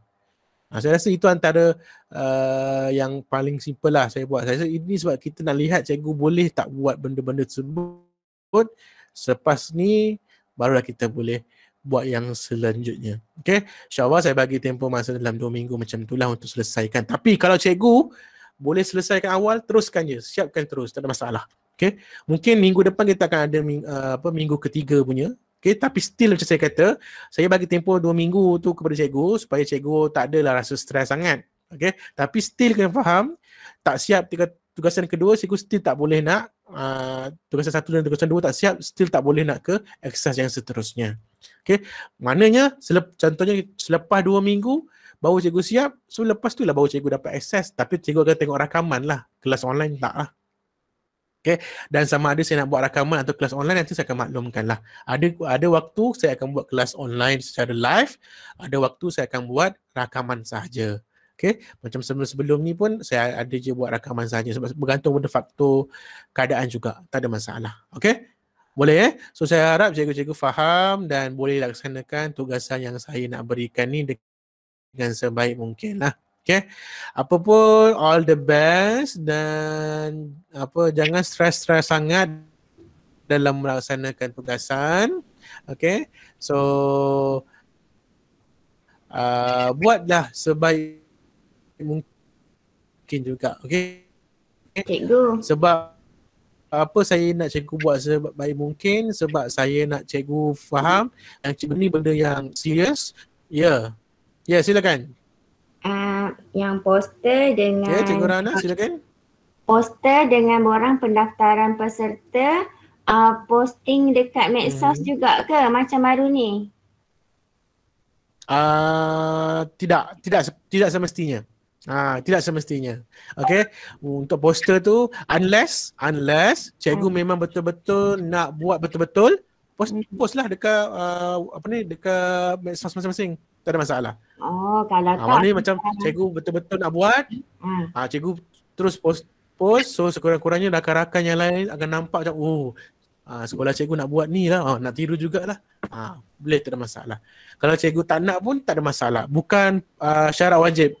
Ha, saya rasa itu antara uh, yang paling simple lah saya buat. Saya rasa ini sebab kita nak lihat cikgu boleh tak buat benda-benda tersebut. Selepas ni barulah kita boleh buat yang selanjutnya. Okay. InsyaAllah saya bagi tempoh masa dalam dua minggu macam itulah untuk selesaikan. Tapi kalau cikgu boleh selesaikan awal teruskan je siapkan terus tak ada masalah Okay, mungkin minggu depan kita akan ada uh, apa minggu ketiga punya Okay, tapi still macam saya kata saya bagi tempoh dua minggu tu kepada cikgu supaya cikgu tak adalah rasa stres sangat Okay, tapi still kena faham tak siap tiga tugasan kedua cikgu still tak boleh nak uh, tugasan satu dan tugasan dua tak siap still tak boleh nak ke exercise yang seterusnya Okay, maknanya selep, contohnya selepas dua minggu baru cikgu siap so lepas tu lah baru cikgu dapat akses tapi cikgu akan tengok rakaman lah kelas online tak lah Okay. Dan sama ada saya nak buat rakaman atau kelas online nanti saya akan maklumkan lah. Ada, ada waktu saya akan buat kelas online secara live. Ada waktu saya akan buat rakaman sahaja. Okay. Macam sebelum-sebelum ni pun saya ada je buat rakaman sahaja. Sebab bergantung pada faktor keadaan juga. Tak ada masalah. Okay. Boleh eh? So saya harap cikgu-cikgu faham dan boleh laksanakan tugasan yang saya nak berikan ni dekat dengan sebaik mungkin lah. Okay. Apapun all the best dan apa jangan stress-stress sangat dalam melaksanakan tugasan. Okay. So uh, buatlah sebaik mungkin juga. Okay. Cikgu. Sebab apa saya nak cikgu buat sebaik mungkin sebab saya nak cikgu faham yang cikgu ni benda yang serius. Ya. Yeah. Ya, yeah, silakan. Uh, yang poster dengan Ya, yeah, Cikgu Rana, ah, silakan. Poster dengan borang pendaftaran peserta uh, posting dekat medsos hmm. juga ke macam baru ni? Uh, tidak, tidak tidak semestinya. Ha, tidak semestinya. Okay, Untuk poster tu unless unless cikgu hmm. memang betul-betul nak buat betul-betul post lah dekat uh, apa ni dekat medsos masing-masing tak ada masalah. Oh, kalau ha, tak. Maknanya macam cikgu betul-betul nak buat, ha. Ha, cikgu terus post, post so sekurang-kurangnya rakan-rakan yang lain akan nampak macam, oh, ha, sekolah cikgu nak buat ni lah, ha, nak tiru jugalah. Ha, boleh, tak ada masalah. Kalau cikgu tak nak pun tak ada masalah. Bukan uh, syarat wajib.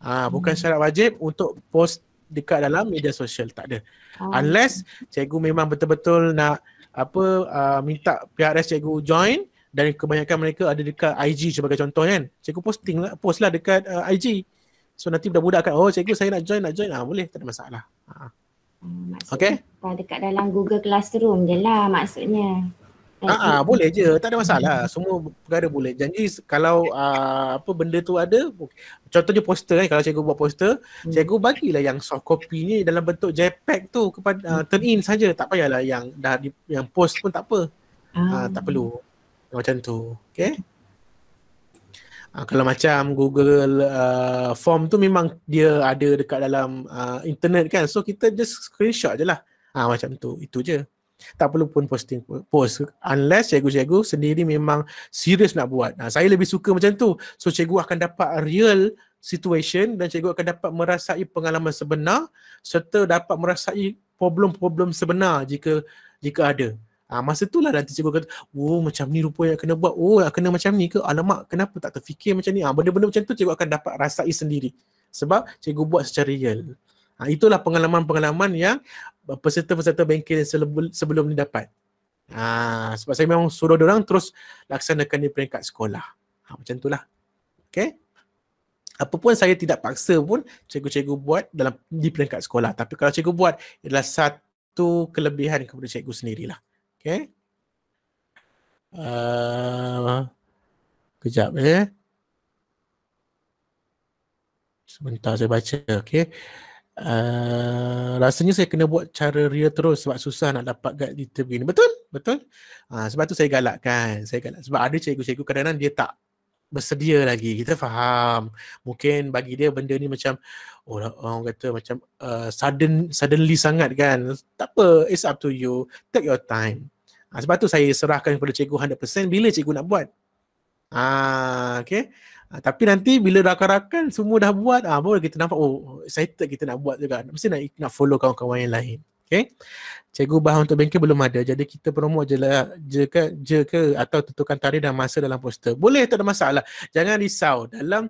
Ha, bukan hmm. syarat wajib untuk post dekat dalam media sosial. Tak ada. Ha. Unless cikgu memang betul-betul nak apa uh, minta PRS cikgu join, dari kebanyakan mereka ada dekat IG sebagai contoh kan cikgu posting lah post lah dekat uh, IG so nanti budak-budak akan oh cikgu saya nak join nak join ah boleh tak ada masalah ha. Hmm, maksudnya okay. Ah, dekat dalam Google Classroom je lah maksudnya Ah, ha, boleh je. Tak ada masalah. Semua perkara boleh. Janji kalau uh, apa benda tu ada, okay. contohnya poster kan. Kalau cikgu buat poster, hmm. cikgu bagilah yang soft copy ni dalam bentuk JPEG tu kepada uh, turn in saja. Tak payahlah yang dah di, yang post pun tak apa. Ah. Uh, tak perlu macam tu. Okay. Uh, kalau macam Google uh, form tu memang dia ada dekat dalam uh, internet kan. So kita just screenshot je lah. Uh, macam tu. Itu je. Tak perlu pun posting post. Unless cikgu-cikgu sendiri memang serius nak buat. Uh, saya lebih suka macam tu. So cikgu akan dapat real situation dan cikgu akan dapat merasai pengalaman sebenar serta dapat merasai problem-problem sebenar jika jika ada. Ha, masa tu lah nanti cikgu kata, oh macam ni rupa yang kena buat, oh kena macam ni ke, alamak kenapa tak terfikir macam ni. Ha, benda-benda macam tu cikgu akan dapat rasai sendiri. Sebab cikgu buat secara real. Ha, itulah pengalaman-pengalaman yang eh, peserta-peserta bengkel yang sebelum ni dapat. Ha, sebab saya memang suruh orang terus laksanakan di peringkat sekolah. Ha, macam lah. Okay. Apa pun saya tidak paksa pun cikgu-cikgu buat dalam di peringkat sekolah. Tapi kalau cikgu buat, ialah satu kelebihan kepada cikgu sendirilah. lah. Okay. Uh, kejap ya. Eh. Sebentar saya baca. Okay. Uh, rasanya saya kena buat cara real terus sebab susah nak dapat guide di tepi Betul? Betul? Uh, sebab tu saya galakkan. Saya galak. Sebab ada cikgu-cikgu kadang-kadang dia tak bersedia lagi. Kita faham. Mungkin bagi dia benda ni macam oh, orang kata macam uh, sudden, suddenly sangat kan. Tak apa. It's up to you. Take your time. Ha, sebab tu saya serahkan kepada cikgu 100% bila cikgu nak buat. Ha, okay. Ha, tapi nanti bila rakan-rakan semua dah buat, ha, baru kita nampak, oh, excited kita nak buat juga. Mesti nak, nak follow kawan-kawan yang lain. Okay. Cikgu bahan untuk bengkel belum ada. Jadi kita promote je lah. Je ke, je ke atau tentukan tarikh dan masa dalam poster. Boleh, tak ada masalah. Jangan risau. Dalam,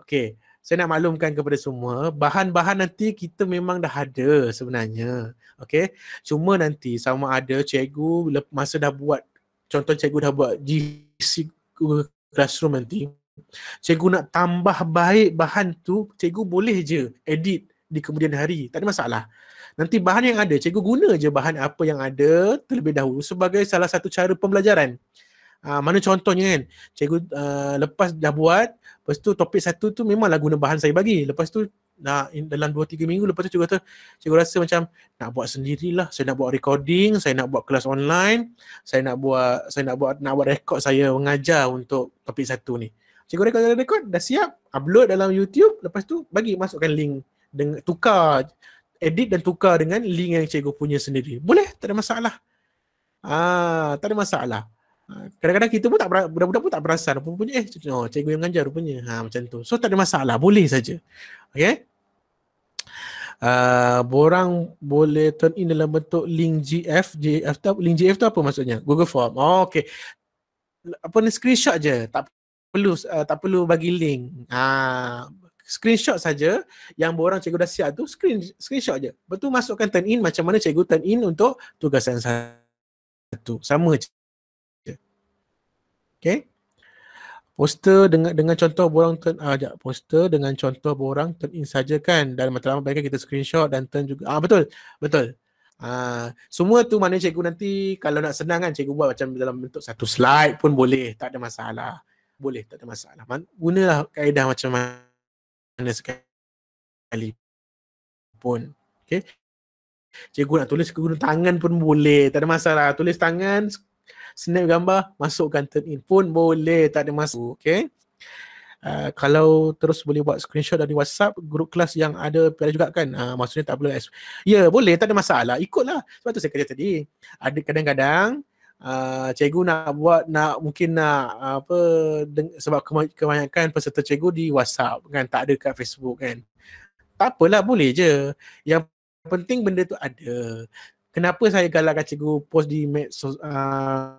okay saya nak maklumkan kepada semua bahan-bahan nanti kita memang dah ada sebenarnya. okay? Cuma nanti sama ada cikgu masa dah buat contoh cikgu dah buat GC classroom nanti cikgu nak tambah baik bahan tu cikgu boleh je edit di kemudian hari. Tak ada masalah. Nanti bahan yang ada, cikgu guna je bahan apa yang ada terlebih dahulu sebagai salah satu cara pembelajaran. Uh, mana contohnya kan, cikgu uh, lepas dah buat, Lepas tu topik satu tu memang lagu nebahan saya bagi. Lepas tu nak dalam 2 3 minggu lepas tu cikgu tu cikgu rasa macam nak buat sendirilah. Saya nak buat recording, saya nak buat kelas online, saya nak buat saya nak buat nak buat rekod saya mengajar untuk topik satu ni. Cikgu rekod dah rekod dah siap, upload dalam YouTube lepas tu bagi masukkan link dengan tukar edit dan tukar dengan link yang cikgu punya sendiri. Boleh, tak ada masalah. Ah, tak ada masalah. Ha, kadang-kadang kita pun tak budak-budak pun tak perasan punya eh oh, cikgu yang mengajar punya Ha macam tu. So tak ada masalah, boleh saja. Okey. Uh, ah, borang boleh turn in dalam bentuk link GF, GF tu, link GF tu apa maksudnya? Google Form. Oh, okey. Apa ni screenshot je. Tak perlu uh, tak perlu bagi link. Ha uh, screenshot saja yang borang cikgu dah siap tu screen screenshot je. Betul masukkan turn in macam mana cikgu turn in untuk tugasan satu. Sama je. Okay. Poster dengan dengan contoh borang turn ah jap, poster dengan contoh borang turn in saja kan dan matlamat baiknya kita screenshot dan turn juga. Ah betul. Betul. Ah semua tu mana cikgu nanti kalau nak senang kan cikgu buat macam dalam bentuk satu slide pun boleh, tak ada masalah. Boleh, tak ada masalah. Gunalah kaedah macam mana sekali pun. Okay. Cikgu nak tulis guna tangan pun boleh. Tak ada masalah. Tulis tangan, Snap gambar, masukkan turn in pun boleh, tak ada masuk Okay. Uh, kalau terus boleh buat screenshot dari WhatsApp grup kelas yang ada pilih juga kan uh, maksudnya tak perlu ya yeah, boleh tak ada masalah ikutlah sebab tu saya kerja tadi ada kadang-kadang uh, cikgu nak buat nak mungkin nak uh, apa sebab kebanyakan peserta cikgu di WhatsApp kan tak ada kat Facebook kan tak apalah boleh je yang penting benda tu ada kenapa saya galakkan cikgu post di med, so, uh,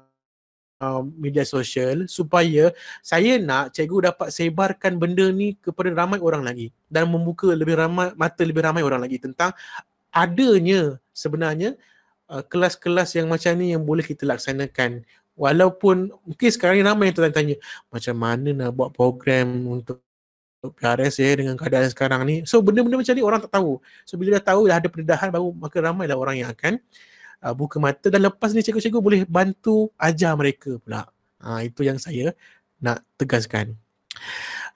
um, media sosial supaya saya nak cikgu dapat sebarkan benda ni kepada ramai orang lagi dan membuka lebih ramai mata lebih ramai orang lagi tentang adanya sebenarnya uh, kelas-kelas yang macam ni yang boleh kita laksanakan walaupun mungkin sekarang ni ramai yang tertanya macam mana nak buat program untuk PRS ya dengan keadaan sekarang ni. So benda-benda macam ni orang tak tahu. So bila dah tahu dah ada pendedahan baru maka ramailah orang yang akan uh, buka mata dan lepas ni cikgu-cikgu boleh bantu ajar mereka pula. Ha, itu yang saya nak tegaskan.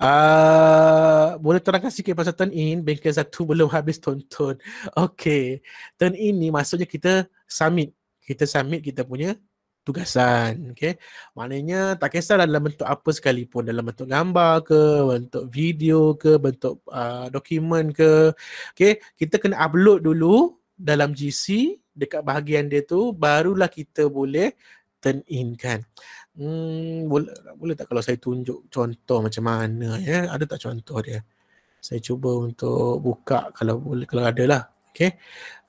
Uh, boleh terangkan sikit pasal turn in Bengkel satu belum habis tonton Okay Turn in ni maksudnya kita submit Kita submit kita punya tugasan. okey? Maknanya tak kisahlah dalam bentuk apa sekalipun. Dalam bentuk gambar ke, bentuk video ke, bentuk uh, dokumen ke. okey? Kita kena upload dulu dalam GC dekat bahagian dia tu barulah kita boleh turn in kan. Hmm, boleh, boleh tak kalau saya tunjuk contoh macam mana ya? Ada tak contoh dia? Saya cuba untuk buka kalau boleh kalau ada lah. Okay.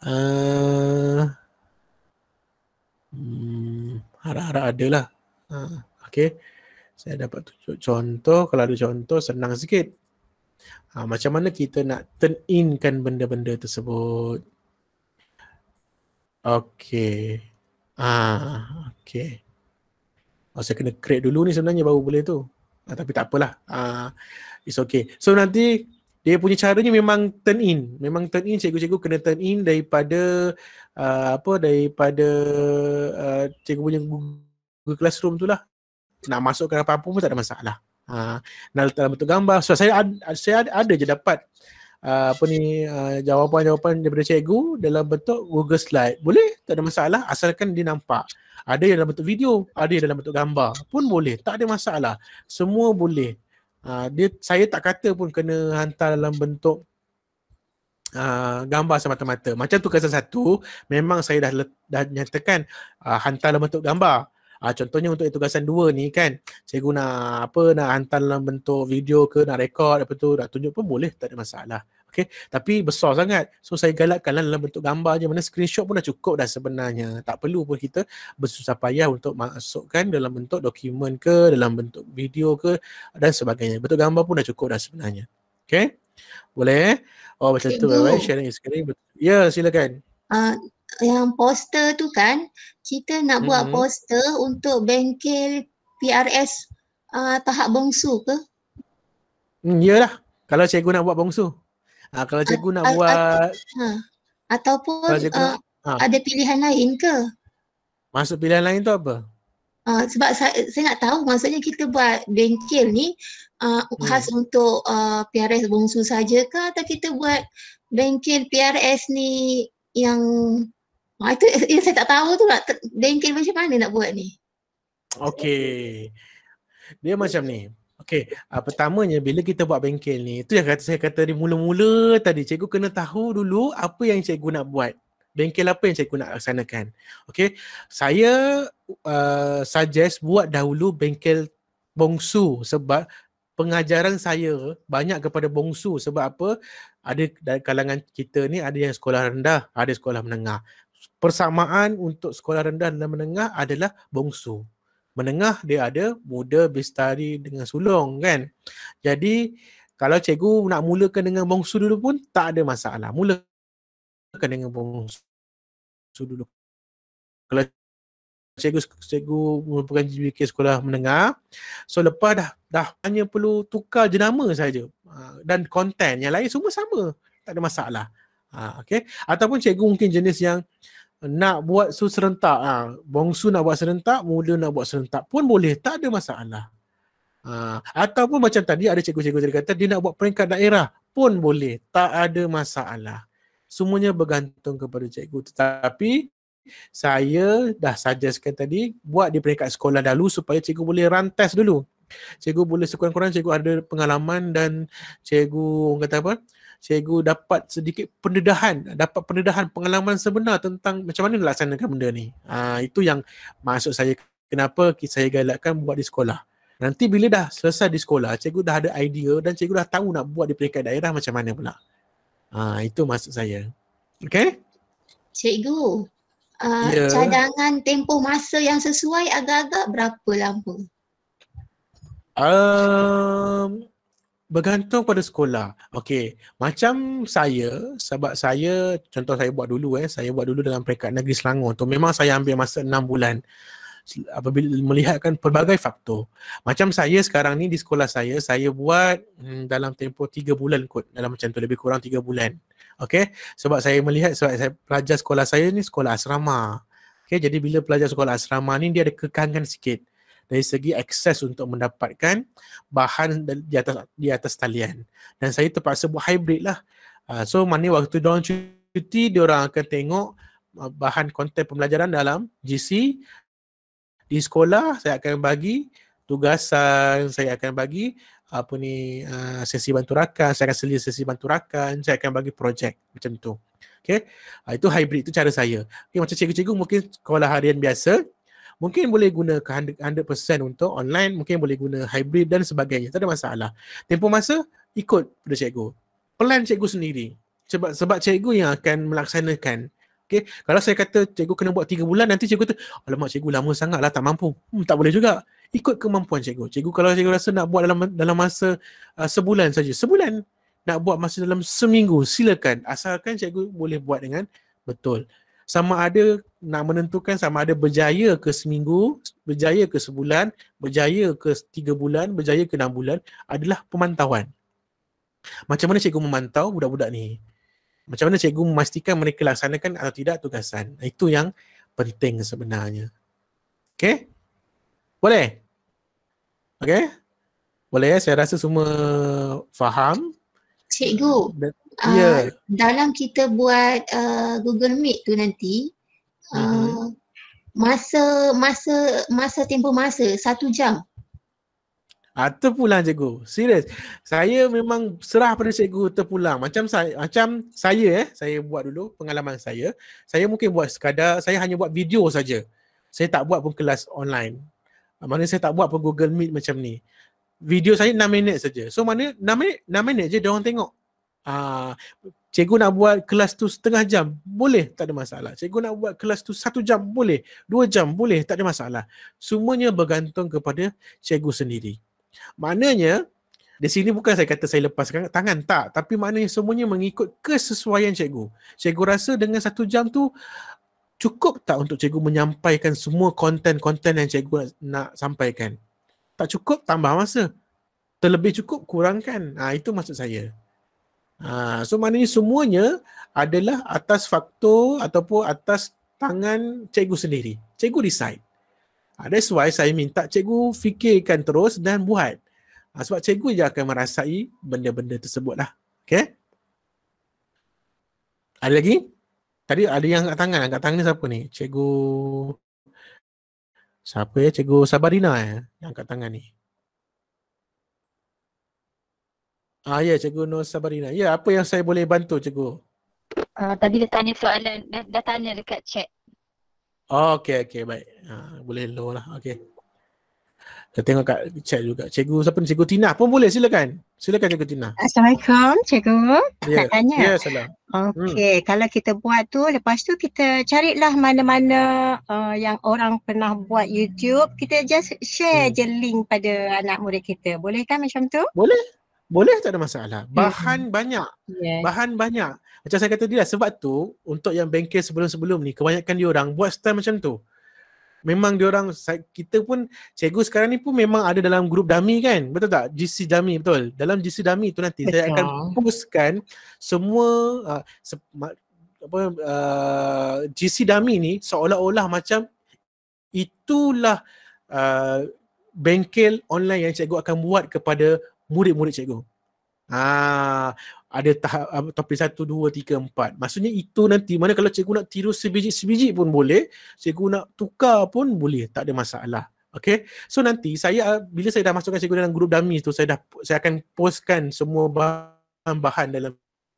Uh, hmm harap-harap ada lah. Ha, okay. Saya dapat tunjuk contoh. Kalau ada contoh, senang sikit. Ha, macam mana kita nak turn in kan benda-benda tersebut. Okay. ha, okay. Oh, saya kena create dulu ni sebenarnya baru boleh tu. Ha, tapi tak apalah. Ah, ha, it's okay. So nanti dia punya caranya memang turn in memang turn in cikgu-cikgu kena turn in daripada uh, apa daripada uh, cikgu punya Google Classroom tu lah nak masukkan apa-apa pun tak ada masalah ha, uh, dalam bentuk gambar so saya ada, saya ada, ada je dapat uh, apa ni uh, jawapan-jawapan daripada cikgu dalam bentuk Google Slide boleh tak ada masalah asalkan dia nampak ada yang dalam bentuk video, ada yang dalam bentuk gambar pun boleh, tak ada masalah. Semua boleh. Ah, dia saya tak kata pun kena hantar dalam bentuk uh, gambar semata-mata. Macam tu kesan satu, memang saya dah dah nyatakan uh, hantar dalam bentuk gambar. Uh, contohnya untuk tugasan dua ni kan, saya guna apa nak hantar dalam bentuk video ke nak rekod apa tu, nak tunjuk pun boleh, tak ada masalah. Okay. Tapi besar sangat. So saya galakkan lah dalam bentuk gambar je. Mana screenshot pun dah cukup dah sebenarnya. Tak perlu pun kita bersusah payah untuk masukkan dalam bentuk dokumen ke, dalam bentuk video ke dan sebagainya. Bentuk gambar pun dah cukup dah sebenarnya. Okay. Boleh eh? Oh macam Cikgu. tu. Right? Sharing is sekarang. Ya silakan. Uh, yang poster tu kan, kita nak mm-hmm. buat poster untuk bengkel PRS uh, ah, tahap bongsu ke? Hmm, yalah. Kalau cikgu nak buat bongsu. Ha, kalau cikgu nak a- buat ha. ataupun uh, nak, ha. ada pilihan lain ke? Masuk pilihan lain tu apa? Uh, sebab saya, saya nak tahu maksudnya kita buat bengkel ni uh, khas hmm. untuk uh, PRS bongsu saja ke atau kita buat bengkel PRS ni yang uh, itu eh, yang saya tak tahu tu lah bengkel macam mana nak buat ni. Okay. Dia macam ni. Okey, uh, pertamanya bila kita buat bengkel ni, tu yang kata saya kata tadi mula-mula tadi cikgu kena tahu dulu apa yang cikgu nak buat. Bengkel apa yang cikgu nak laksanakan. Okey, saya uh, suggest buat dahulu bengkel bongsu sebab pengajaran saya banyak kepada bongsu sebab apa? Ada dari kalangan kita ni ada yang sekolah rendah, ada sekolah menengah. Persamaan untuk sekolah rendah dan menengah adalah bongsu menengah dia ada muda bestari dengan sulung kan. Jadi kalau cikgu nak mulakan dengan bongsu dulu pun tak ada masalah. Mula kan dengan bongsu dulu. Kalau cikgu cikgu merupakan GBK sekolah menengah. So lepas dah dah hanya perlu tukar jenama saja ha, dan konten yang lain semua sama. Tak ada masalah. Ha, okay. Ataupun cikgu mungkin jenis yang uh, nak buat su serentak ah ha. bongsu nak buat serentak muda nak buat serentak pun boleh tak ada masalah ha. ataupun macam tadi ada cikgu-cikgu tadi kata dia nak buat peringkat daerah pun boleh tak ada masalah semuanya bergantung kepada cikgu tetapi saya dah suggestkan tadi buat di peringkat sekolah dahulu supaya cikgu boleh run test dulu cikgu boleh sekurang kurang cikgu ada pengalaman dan cikgu kata apa cikgu dapat sedikit pendedahan, dapat pendedahan pengalaman sebenar tentang macam mana melaksanakan benda ni. Ha, itu yang maksud saya kenapa saya galakkan buat di sekolah. Nanti bila dah selesai di sekolah, cikgu dah ada idea dan cikgu dah tahu nak buat di peringkat daerah macam mana pula. Ha, itu maksud saya. Okay? Cikgu, uh, yeah. cadangan tempoh masa yang sesuai agak-agak berapa lama? Um, bergantung pada sekolah. Okey, macam saya sebab saya contoh saya buat dulu eh, saya buat dulu dalam peringkat negeri Selangor tu memang saya ambil masa enam bulan apabila melihatkan pelbagai faktor. Macam saya sekarang ni di sekolah saya, saya buat hmm, dalam tempoh tiga bulan kot. Dalam macam tu lebih kurang tiga bulan. Okey, sebab saya melihat sebab saya pelajar sekolah saya ni sekolah asrama. Okey, jadi bila pelajar sekolah asrama ni dia ada kekangan sikit dari segi akses untuk mendapatkan bahan di atas di atas talian dan saya terpaksa buat hybrid lah uh, so mana waktu down cuti dia orang akan tengok uh, bahan konten pembelajaran dalam GC di sekolah saya akan bagi tugasan saya akan bagi apa ni uh, sesi bantu rakan saya akan selia sesi bantu rakan saya akan bagi projek macam tu Okay. Uh, itu hybrid itu cara saya. Okay, macam cikgu-cikgu mungkin sekolah harian biasa, mungkin boleh guna 100% untuk online, mungkin boleh guna hybrid dan sebagainya. Tak ada masalah. Tempoh masa ikut pada cikgu. Plan cikgu sendiri. Sebab sebab cikgu yang akan melaksanakan. Okay. Kalau saya kata cikgu kena buat 3 bulan, nanti cikgu tu, alamak cikgu lama sangat lah, tak mampu. Hmm, tak boleh juga. Ikut kemampuan cikgu. Cikgu kalau cikgu rasa nak buat dalam dalam masa uh, sebulan saja, sebulan nak buat masa dalam seminggu, silakan. Asalkan cikgu boleh buat dengan betul sama ada nak menentukan sama ada berjaya ke seminggu, berjaya ke sebulan, berjaya ke tiga bulan, berjaya ke enam bulan adalah pemantauan. Macam mana cikgu memantau budak-budak ni? Macam mana cikgu memastikan mereka laksanakan atau tidak tugasan? Itu yang penting sebenarnya. Okay? Boleh? Okay? Boleh ya? Saya rasa semua faham. Cikgu yeah. Ya. dalam kita buat uh, Google Meet tu nanti uh, mm masa masa masa tempoh masa satu jam atau ah, terpulang cikgu. Serius. Saya memang serah pada cikgu terpulang. Macam saya macam saya eh, saya buat dulu pengalaman saya. Saya mungkin buat sekadar saya hanya buat video saja. Saya tak buat pun kelas online. Ah, mana saya tak buat pun Google Meet macam ni. Video saya 6 minit saja. So mana 6 minit 6 minit je dia tengok. Ah, cikgu nak buat kelas tu setengah jam, boleh, tak ada masalah. Cikgu nak buat kelas tu satu jam, boleh. Dua jam, boleh, tak ada masalah. Semuanya bergantung kepada cikgu sendiri. Maknanya, di sini bukan saya kata saya lepas kan- tangan, tak. Tapi maknanya semuanya mengikut kesesuaian cikgu. Cikgu rasa dengan satu jam tu, cukup tak untuk cikgu menyampaikan semua konten-konten yang cikgu nak, nak sampaikan? Tak cukup, tambah masa. Terlebih cukup, kurangkan. ha, itu maksud saya. Ha, so maknanya semuanya adalah atas faktor ataupun atas tangan cikgu sendiri. Cikgu decide. Ha, that's why saya minta cikgu fikirkan terus dan buat. Ha, sebab cikgu je akan merasai benda-benda tersebut lah. Okay? Ada lagi? Tadi ada yang angkat tangan. Angkat tangan ni siapa ni? Cikgu... Siapa ya? Cikgu Sabarina ya? Yang angkat tangan ni. Ah ya cikgu Nur Sabarina. Ya apa yang saya boleh bantu cikgu? Uh, tadi dah tanya soalan dah, dah tanya dekat chat. Oh, okey okey baik. Ha, boleh low lah. Okey. Kita tengok kat chat juga. Cikgu siapa ni? Cikgu Tina pun boleh silakan. Silakan Cikgu Tina. Assalamualaikum Cikgu. Yeah. tanya. Ya, yeah, salam. Okey, hmm. kalau kita buat tu lepas tu kita carilah mana-mana uh, yang orang pernah buat YouTube, kita just share hmm. je link pada anak murid kita. Boleh kan macam tu? Boleh. Boleh tak ada masalah. Hmm, Bahan yeah. Hmm. banyak. Yeah. Bahan banyak. Macam saya kata dia lah, sebab tu untuk yang bengkel sebelum-sebelum ni kebanyakan dia orang buat style macam tu. Memang dia orang kita pun cikgu sekarang ni pun memang ada dalam grup dami kan. Betul tak? GC dami betul. Dalam GC dami tu nanti betul. saya akan postkan semua uh, ah, se- apa uh, ah, GC dami ni seolah-olah macam itulah uh, bengkel online yang cikgu akan buat kepada murid-murid cikgu. ah ada tahap ah, topik satu, dua, tiga, empat. Maksudnya itu nanti mana kalau cikgu nak tiru sebiji-sebiji pun boleh. Cikgu nak tukar pun boleh. Tak ada masalah. Okay. So nanti saya ah, bila saya dah masukkan cikgu dalam grup dummy tu, saya dah saya akan postkan semua bahan-bahan dalam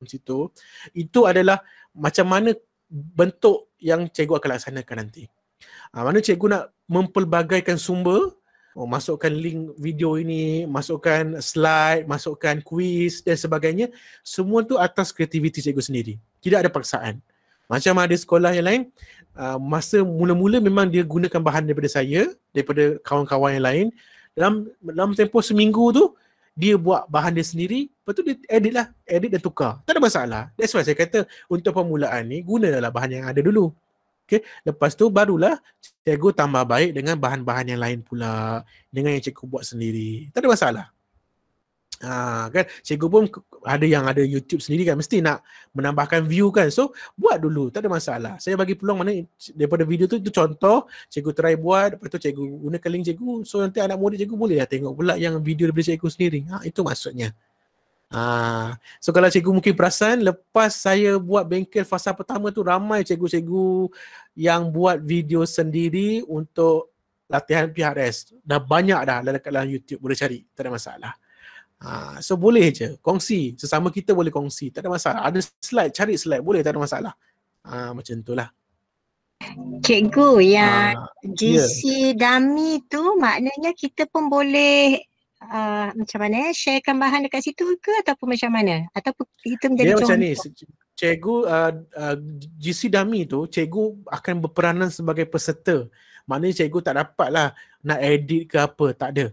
situ. Itu adalah macam mana bentuk yang cikgu akan laksanakan nanti. Ha, mana cikgu nak mempelbagaikan sumber oh, masukkan link video ini, masukkan slide, masukkan kuis dan sebagainya. Semua tu atas kreativiti cikgu sendiri. Tidak ada paksaan. Macam ada sekolah yang lain, uh, masa mula-mula memang dia gunakan bahan daripada saya, daripada kawan-kawan yang lain. Dalam dalam tempoh seminggu tu, dia buat bahan dia sendiri, lepas tu dia edit lah, edit dan tukar. Tak ada masalah. That's why saya kata untuk permulaan ni, gunalah bahan yang ada dulu. Okey, lepas tu barulah cikgu tambah baik dengan bahan-bahan yang lain pula dengan yang cikgu buat sendiri. Tak ada masalah. Ha, kan cikgu pun ada yang ada YouTube sendiri kan mesti nak menambahkan view kan so buat dulu tak ada masalah saya bagi peluang mana daripada video tu itu contoh cikgu try buat lepas tu cikgu gunakan link cikgu so nanti anak murid cikgu boleh lah tengok pula yang video daripada cikgu sendiri ha, itu maksudnya Ah, so kalau cikgu mungkin perasan lepas saya buat bengkel fasa pertama tu ramai cikgu-cikgu yang buat video sendiri untuk latihan PRS. Dah banyak dah dekat dalam YouTube boleh cari, tak ada masalah. Ha, so boleh je, kongsi. Sesama kita boleh kongsi, tak ada masalah. Ada slide, cari slide boleh, tak ada masalah. Ha, macam lah. Cikgu yang ha, GC yeah. Ya. dummy tu maknanya kita pun boleh uh, macam mana eh sharekan bahan dekat situ ke ataupun macam mana atau kita menjadi yeah, contoh. Ya macam ni cikgu uh, ah, uh, ah, GC Dami tu cikgu akan berperanan sebagai peserta. Maknanya cikgu tak dapat lah nak edit ke apa tak ada.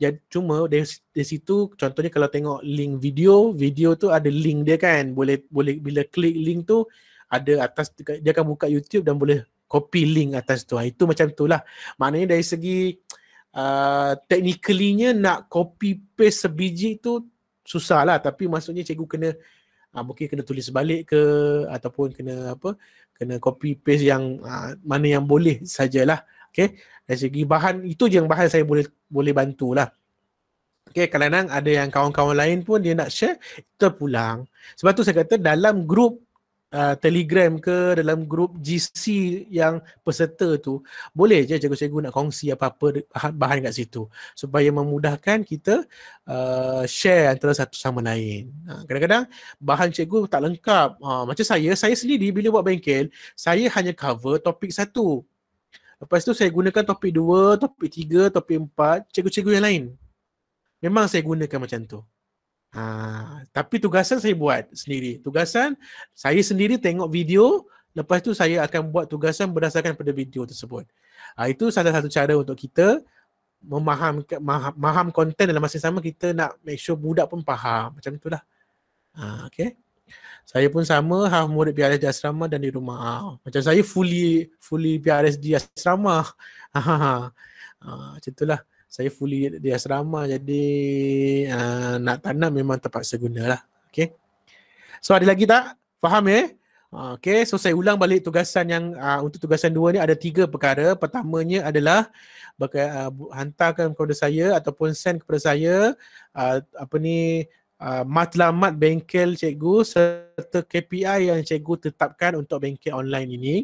Ya cuma dari, dari situ contohnya kalau tengok link video, video tu ada link dia kan. Boleh boleh bila klik link tu ada atas dia akan buka YouTube dan boleh copy link atas tu. itu macam itulah. Maknanya dari segi uh, uh, ah, technically nak copy paste sebiji tu susah lah tapi maksudnya cikgu kena uh, mungkin kena tulis balik ke ataupun kena apa kena copy paste yang uh, mana yang boleh sajalah okey dari segi bahan itu je yang bahan saya boleh boleh bantulah Okay, kalau nang ada yang kawan-kawan lain pun dia nak share, terpulang. Sebab tu saya kata dalam grup Uh, telegram ke dalam grup GC yang peserta tu boleh je cikgu-cikgu nak kongsi apa-apa bahan kat situ supaya memudahkan kita uh, share antara satu sama lain ha, kadang-kadang bahan cikgu tak lengkap ha, macam saya, saya sendiri bila buat bengkel saya hanya cover topik satu lepas tu saya gunakan topik dua, topik tiga, topik empat cikgu-cikgu yang lain memang saya gunakan macam tu Ha, tapi tugasan saya buat sendiri. Tugasan saya sendiri tengok video, lepas tu saya akan buat tugasan berdasarkan pada video tersebut. Ha, itu salah satu cara untuk kita memaham maham konten dalam masa yang sama kita nak make sure budak pun faham macam itulah. Ha, okay. Saya pun sama half murid PRS di asrama dan di rumah. Ha, macam saya fully fully PRS di asrama. Ha, ha, ha. ha macam itulah saya fully di asrama jadi uh, nak tanam memang terpaksa gunalah. Okay. So ada lagi tak? Faham ya? Eh? Ah, okay, so saya ulang balik tugasan yang uh, untuk tugasan dua ni ada tiga perkara. Pertamanya adalah berka- uh, hantarkan kepada saya ataupun send kepada saya uh, apa ni uh, matlamat bengkel cikgu serta KPI yang cikgu tetapkan untuk bengkel online ini.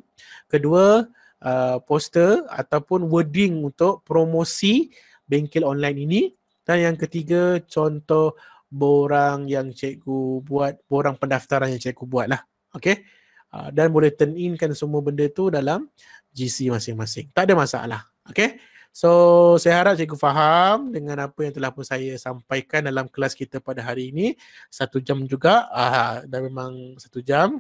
Kedua, uh, poster ataupun wording untuk promosi bengkel online ini dan yang ketiga contoh borang yang cikgu buat borang pendaftaran yang cikgu buat lah okay? uh, ah, dan boleh turn in kan semua benda tu dalam GC masing-masing tak ada masalah okay? so saya harap cikgu faham dengan apa yang telah pun saya sampaikan dalam kelas kita pada hari ini satu jam juga uh, ah, dah memang satu jam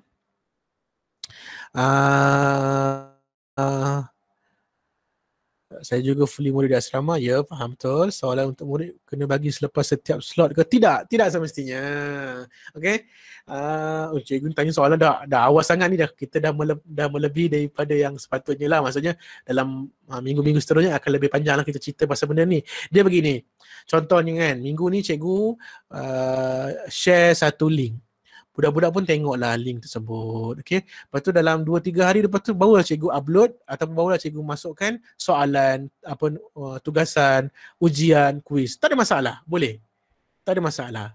Uh, uh, saya juga fully murid di asrama. Ya, faham betul. Soalan untuk murid kena bagi selepas setiap slot ke? Tidak, tidak semestinya. Okey. Uh, cikgu tanya soalan dah dah awal sangat ni dah. Kita dah mele- dah melebihi daripada yang sepatutnya lah. Maksudnya dalam uh, minggu-minggu seterusnya akan lebih panjang lah kita cerita pasal benda ni. Dia begini. Contohnya kan, minggu ni cikgu uh, share satu link budak-budak pun tengoklah link tersebut. okey? Lepas tu dalam 2-3 hari lepas tu barulah cikgu upload ataupun barulah cikgu masukkan soalan, apa uh, tugasan, ujian, kuis. Tak ada masalah. Boleh. Tak ada masalah.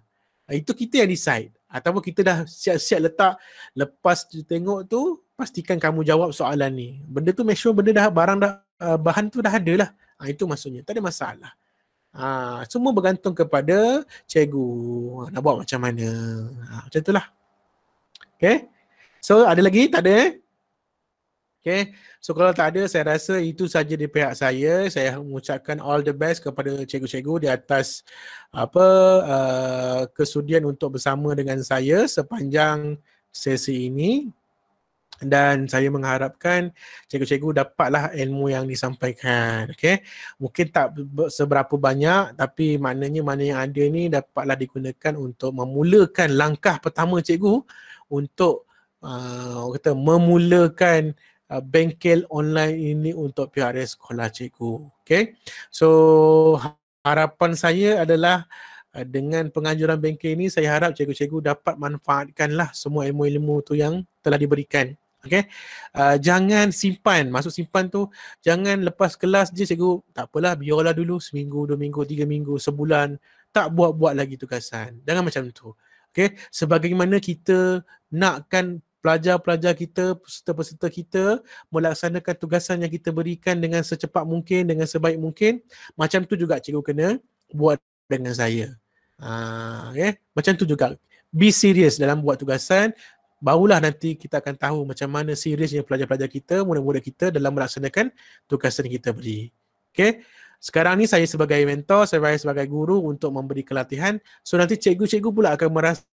Ah, itu kita yang decide. Ataupun kita dah siap-siap letak lepas tu tengok tu pastikan kamu jawab soalan ni. Benda tu make sure benda dah barang dah uh, bahan tu dah ada lah. Ha, itu maksudnya. Tak ada masalah. Ha, semua bergantung kepada cikgu ha, nak buat macam mana. Ha, macam itulah. Okay. So ada lagi? Tak ada eh? Okay. So kalau tak ada saya rasa itu saja di pihak saya. Saya mengucapkan all the best kepada cikgu-cikgu di atas apa uh, kesudian untuk bersama dengan saya sepanjang sesi ini dan saya mengharapkan cikgu-cikgu dapatlah ilmu yang disampaikan okey mungkin tak seberapa banyak tapi maknanya mana yang ada ni dapatlah digunakan untuk memulakan langkah pertama cikgu untuk uh, kata memulakan uh, bengkel online ini untuk pihak sekolah cikgu okey so harapan saya adalah uh, dengan penganjuran bengkel ini saya harap cikgu-cikgu dapat manfaatkanlah semua ilmu-ilmu tu yang telah diberikan Okay. Uh, ah, jangan simpan. Masuk simpan tu, jangan lepas kelas je cikgu, tak apalah, biarlah dulu seminggu, dua minggu, tiga minggu, sebulan. Tak buat-buat lagi tugasan. Jangan macam tu. Okay. Sebagaimana kita nakkan pelajar-pelajar kita, peserta-peserta kita melaksanakan tugasan yang kita berikan dengan secepat mungkin, dengan sebaik mungkin. Macam tu juga cikgu kena buat dengan saya. Uh, ah, okay. Macam tu juga. Be serious dalam buat tugasan barulah nanti kita akan tahu macam mana seriusnya pelajar-pelajar kita, muda-muda kita dalam melaksanakan tugas yang kita beri. Okay? Sekarang ni saya sebagai mentor, saya sebagai guru untuk memberi kelatihan. So nanti cikgu-cikgu pula akan merasa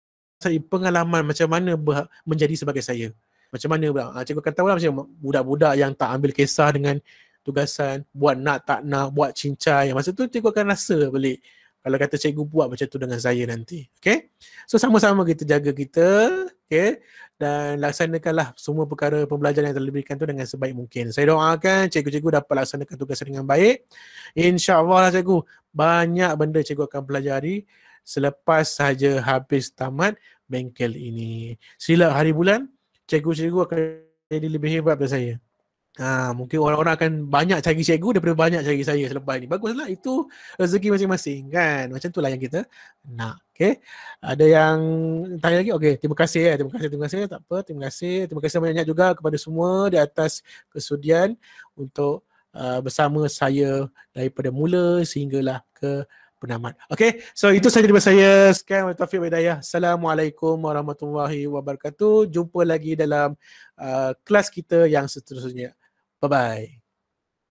pengalaman macam mana ber- menjadi sebagai saya. Macam mana pula? Ha, cikgu akan tahu lah macam budak-budak yang tak ambil kisah dengan tugasan, buat nak tak nak, buat cincai. Masa tu cikgu akan rasa balik kalau kata cikgu buat macam tu dengan saya nanti. Okay? So sama-sama kita jaga kita okay? dan laksanakanlah semua perkara pembelajaran yang telah diberikan tu dengan sebaik mungkin. Saya doakan cikgu-cikgu dapat laksanakan tugas dengan baik. InsyaAllah lah cikgu, banyak benda cikgu akan pelajari selepas saja habis tamat bengkel ini. Sila hari bulan, cikgu-cikgu akan jadi lebih hebat daripada saya. Ha, mungkin orang-orang akan banyak cari cikgu daripada banyak cari saya selepas ini. Baguslah itu rezeki masing-masing kan. Macam itulah yang kita nak. Okay. Ada yang tanya lagi? Okay. Terima kasih ya. Terima kasih. Terima kasih. Tak apa. Terima kasih. Terima kasih banyak-banyak juga kepada semua di atas kesudian untuk uh, bersama saya daripada mula sehinggalah ke penamat. Okay. So itu sahaja daripada saya. Sekian oleh Taufiq Wadayah. Assalamualaikum warahmatullahi wabarakatuh. Jumpa lagi dalam uh, kelas kita yang seterusnya. 拜拜。